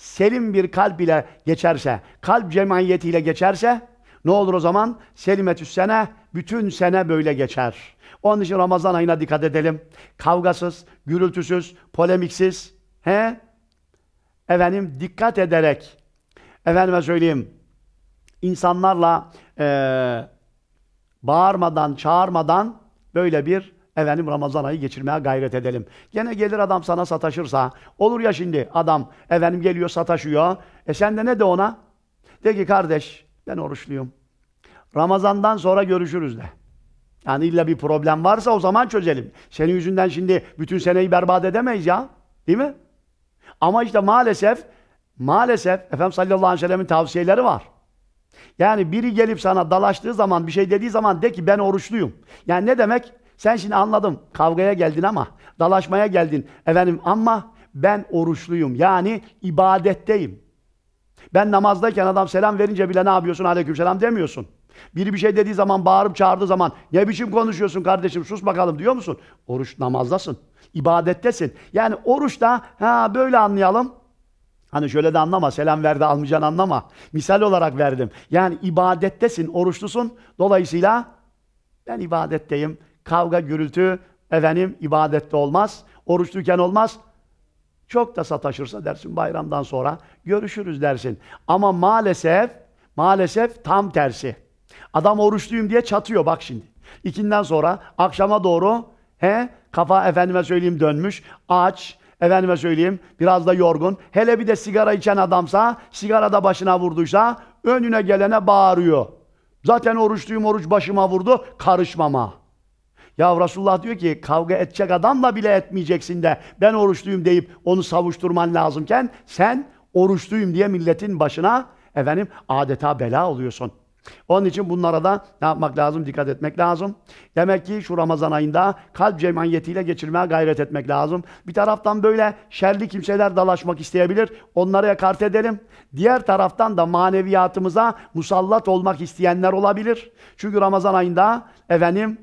selim bir kalp ile geçerse, kalp cemiyetiyle geçerse ne olur o zaman? Selimetü sene, bütün sene böyle geçer. Onun için Ramazan ayına dikkat edelim. Kavgasız, gürültüsüz, polemiksiz. He? Efendim dikkat ederek, efendime söyleyeyim, insanlarla e, bağırmadan, çağırmadan böyle bir efendim Ramazan ayı geçirmeye gayret edelim. Gene gelir adam sana sataşırsa, olur ya şimdi adam efendim geliyor sataşıyor. E sen de ne de ona? De ki kardeş ben oruçluyum. Ramazandan sonra görüşürüz de. Yani illa bir problem varsa o zaman çözelim. Senin yüzünden şimdi bütün seneyi berbat edemeyiz ya. Değil mi? Ama işte maalesef maalesef Efendim sallallahu aleyhi ve sellemin tavsiyeleri var. Yani biri gelip sana dalaştığı zaman, bir şey dediği zaman de ki ben oruçluyum. Yani ne demek? Sen şimdi anladım. Kavgaya geldin ama dalaşmaya geldin. Efendim ama ben oruçluyum. Yani ibadetteyim. Ben namazdayken adam selam verince bile ne yapıyorsun? Aleyküm selam demiyorsun. Biri bir şey dediği zaman, bağırıp çağırdığı zaman ne biçim konuşuyorsun kardeşim sus bakalım diyor musun? Oruç namazdasın. ibadettesin. Yani oruçta ha böyle anlayalım. Hani şöyle de anlama, selam verdi almayacaksın anlama. Misal olarak verdim. Yani ibadettesin, oruçlusun. Dolayısıyla ben ibadetteyim, Kavga, gürültü, efendim ibadette olmaz. Oruçluyken olmaz. Çok da sataşırsa dersin bayramdan sonra görüşürüz dersin. Ama maalesef, maalesef tam tersi. Adam oruçluyum diye çatıyor bak şimdi. İkinden sonra akşama doğru he kafa efendime söyleyeyim dönmüş, aç, efendime söyleyeyim biraz da yorgun. Hele bir de sigara içen adamsa, sigara da başına vurduysa önüne gelene bağırıyor. Zaten oruçluyum oruç başıma vurdu, karışmama. Ya Resulullah diyor ki kavga edecek adamla bile etmeyeceksin de ben oruçluyum deyip onu savuşturman lazımken sen oruçluyum diye milletin başına efendim adeta bela oluyorsun. Onun için bunlara da ne yapmak lazım? Dikkat etmek lazım. Demek ki şu Ramazan ayında kalp cemanyetiyle geçirmeye gayret etmek lazım. Bir taraftan böyle şerli kimseler dalaşmak isteyebilir. Onlara yakart edelim. Diğer taraftan da maneviyatımıza musallat olmak isteyenler olabilir. Çünkü Ramazan ayında efendim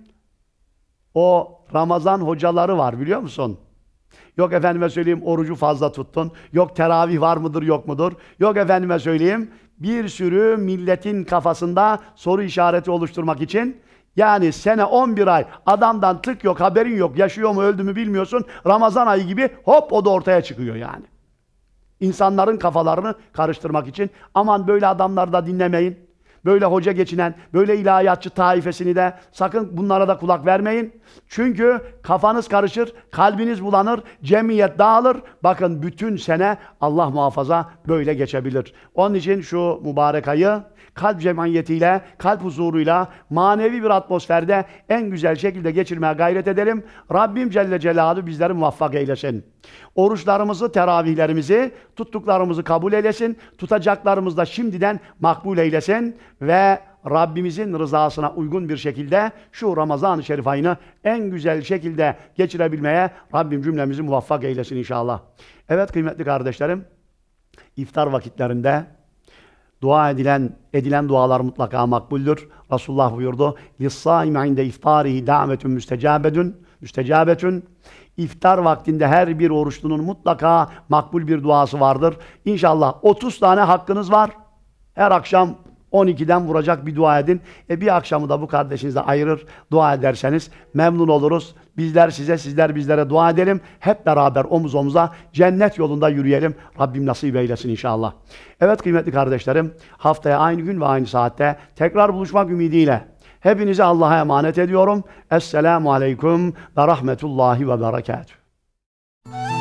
o Ramazan hocaları var biliyor musun? Yok efendime söyleyeyim orucu fazla tuttun. Yok teravih var mıdır yok mudur? Yok efendime söyleyeyim bir sürü milletin kafasında soru işareti oluşturmak için yani sene 11 ay adamdan tık yok haberin yok yaşıyor mu öldü mü bilmiyorsun Ramazan ayı gibi hop o da ortaya çıkıyor yani. İnsanların kafalarını karıştırmak için aman böyle adamları da dinlemeyin böyle hoca geçinen, böyle ilahiyatçı taifesini de sakın bunlara da kulak vermeyin. Çünkü kafanız karışır, kalbiniz bulanır, cemiyet dağılır. Bakın bütün sene Allah muhafaza böyle geçebilir. Onun için şu mübarek ayı kalp cemanyetiyle, kalp huzuruyla, manevi bir atmosferde en güzel şekilde geçirmeye gayret edelim. Rabbim Celle Celaluhu bizleri muvaffak eylesin. Oruçlarımızı, teravihlerimizi, tuttuklarımızı kabul eylesin. Tutacaklarımızı da şimdiden makbul eylesin ve Rabbimizin rızasına uygun bir şekilde şu Ramazan-ı Şerif ayını en güzel şekilde geçirebilmeye Rabbim cümlemizi muvaffak eylesin inşallah. Evet kıymetli kardeşlerim, iftar vakitlerinde Dua edilen edilen dualar mutlaka makbuldür. Resulullah buyurdu. لِصَّائِمْ عِنْدَ iftari دَعْوَةٌ مُسْتَجَابَةٌ Müstecabetün. İftar vaktinde her bir oruçlunun mutlaka makbul bir duası vardır. İnşallah 30 tane hakkınız var. Her akşam 12'den vuracak bir dua edin. E bir akşamı da bu kardeşinizle ayırır dua ederseniz memnun oluruz. Bizler size, sizler bizlere dua edelim. Hep beraber omuz omuza cennet yolunda yürüyelim. Rabbim nasip eylesin inşallah. Evet kıymetli kardeşlerim, haftaya aynı gün ve aynı saatte tekrar buluşmak ümidiyle hepinizi Allah'a emanet ediyorum. Esselamu aleyküm ve rahmetullahi ve berekatuhu.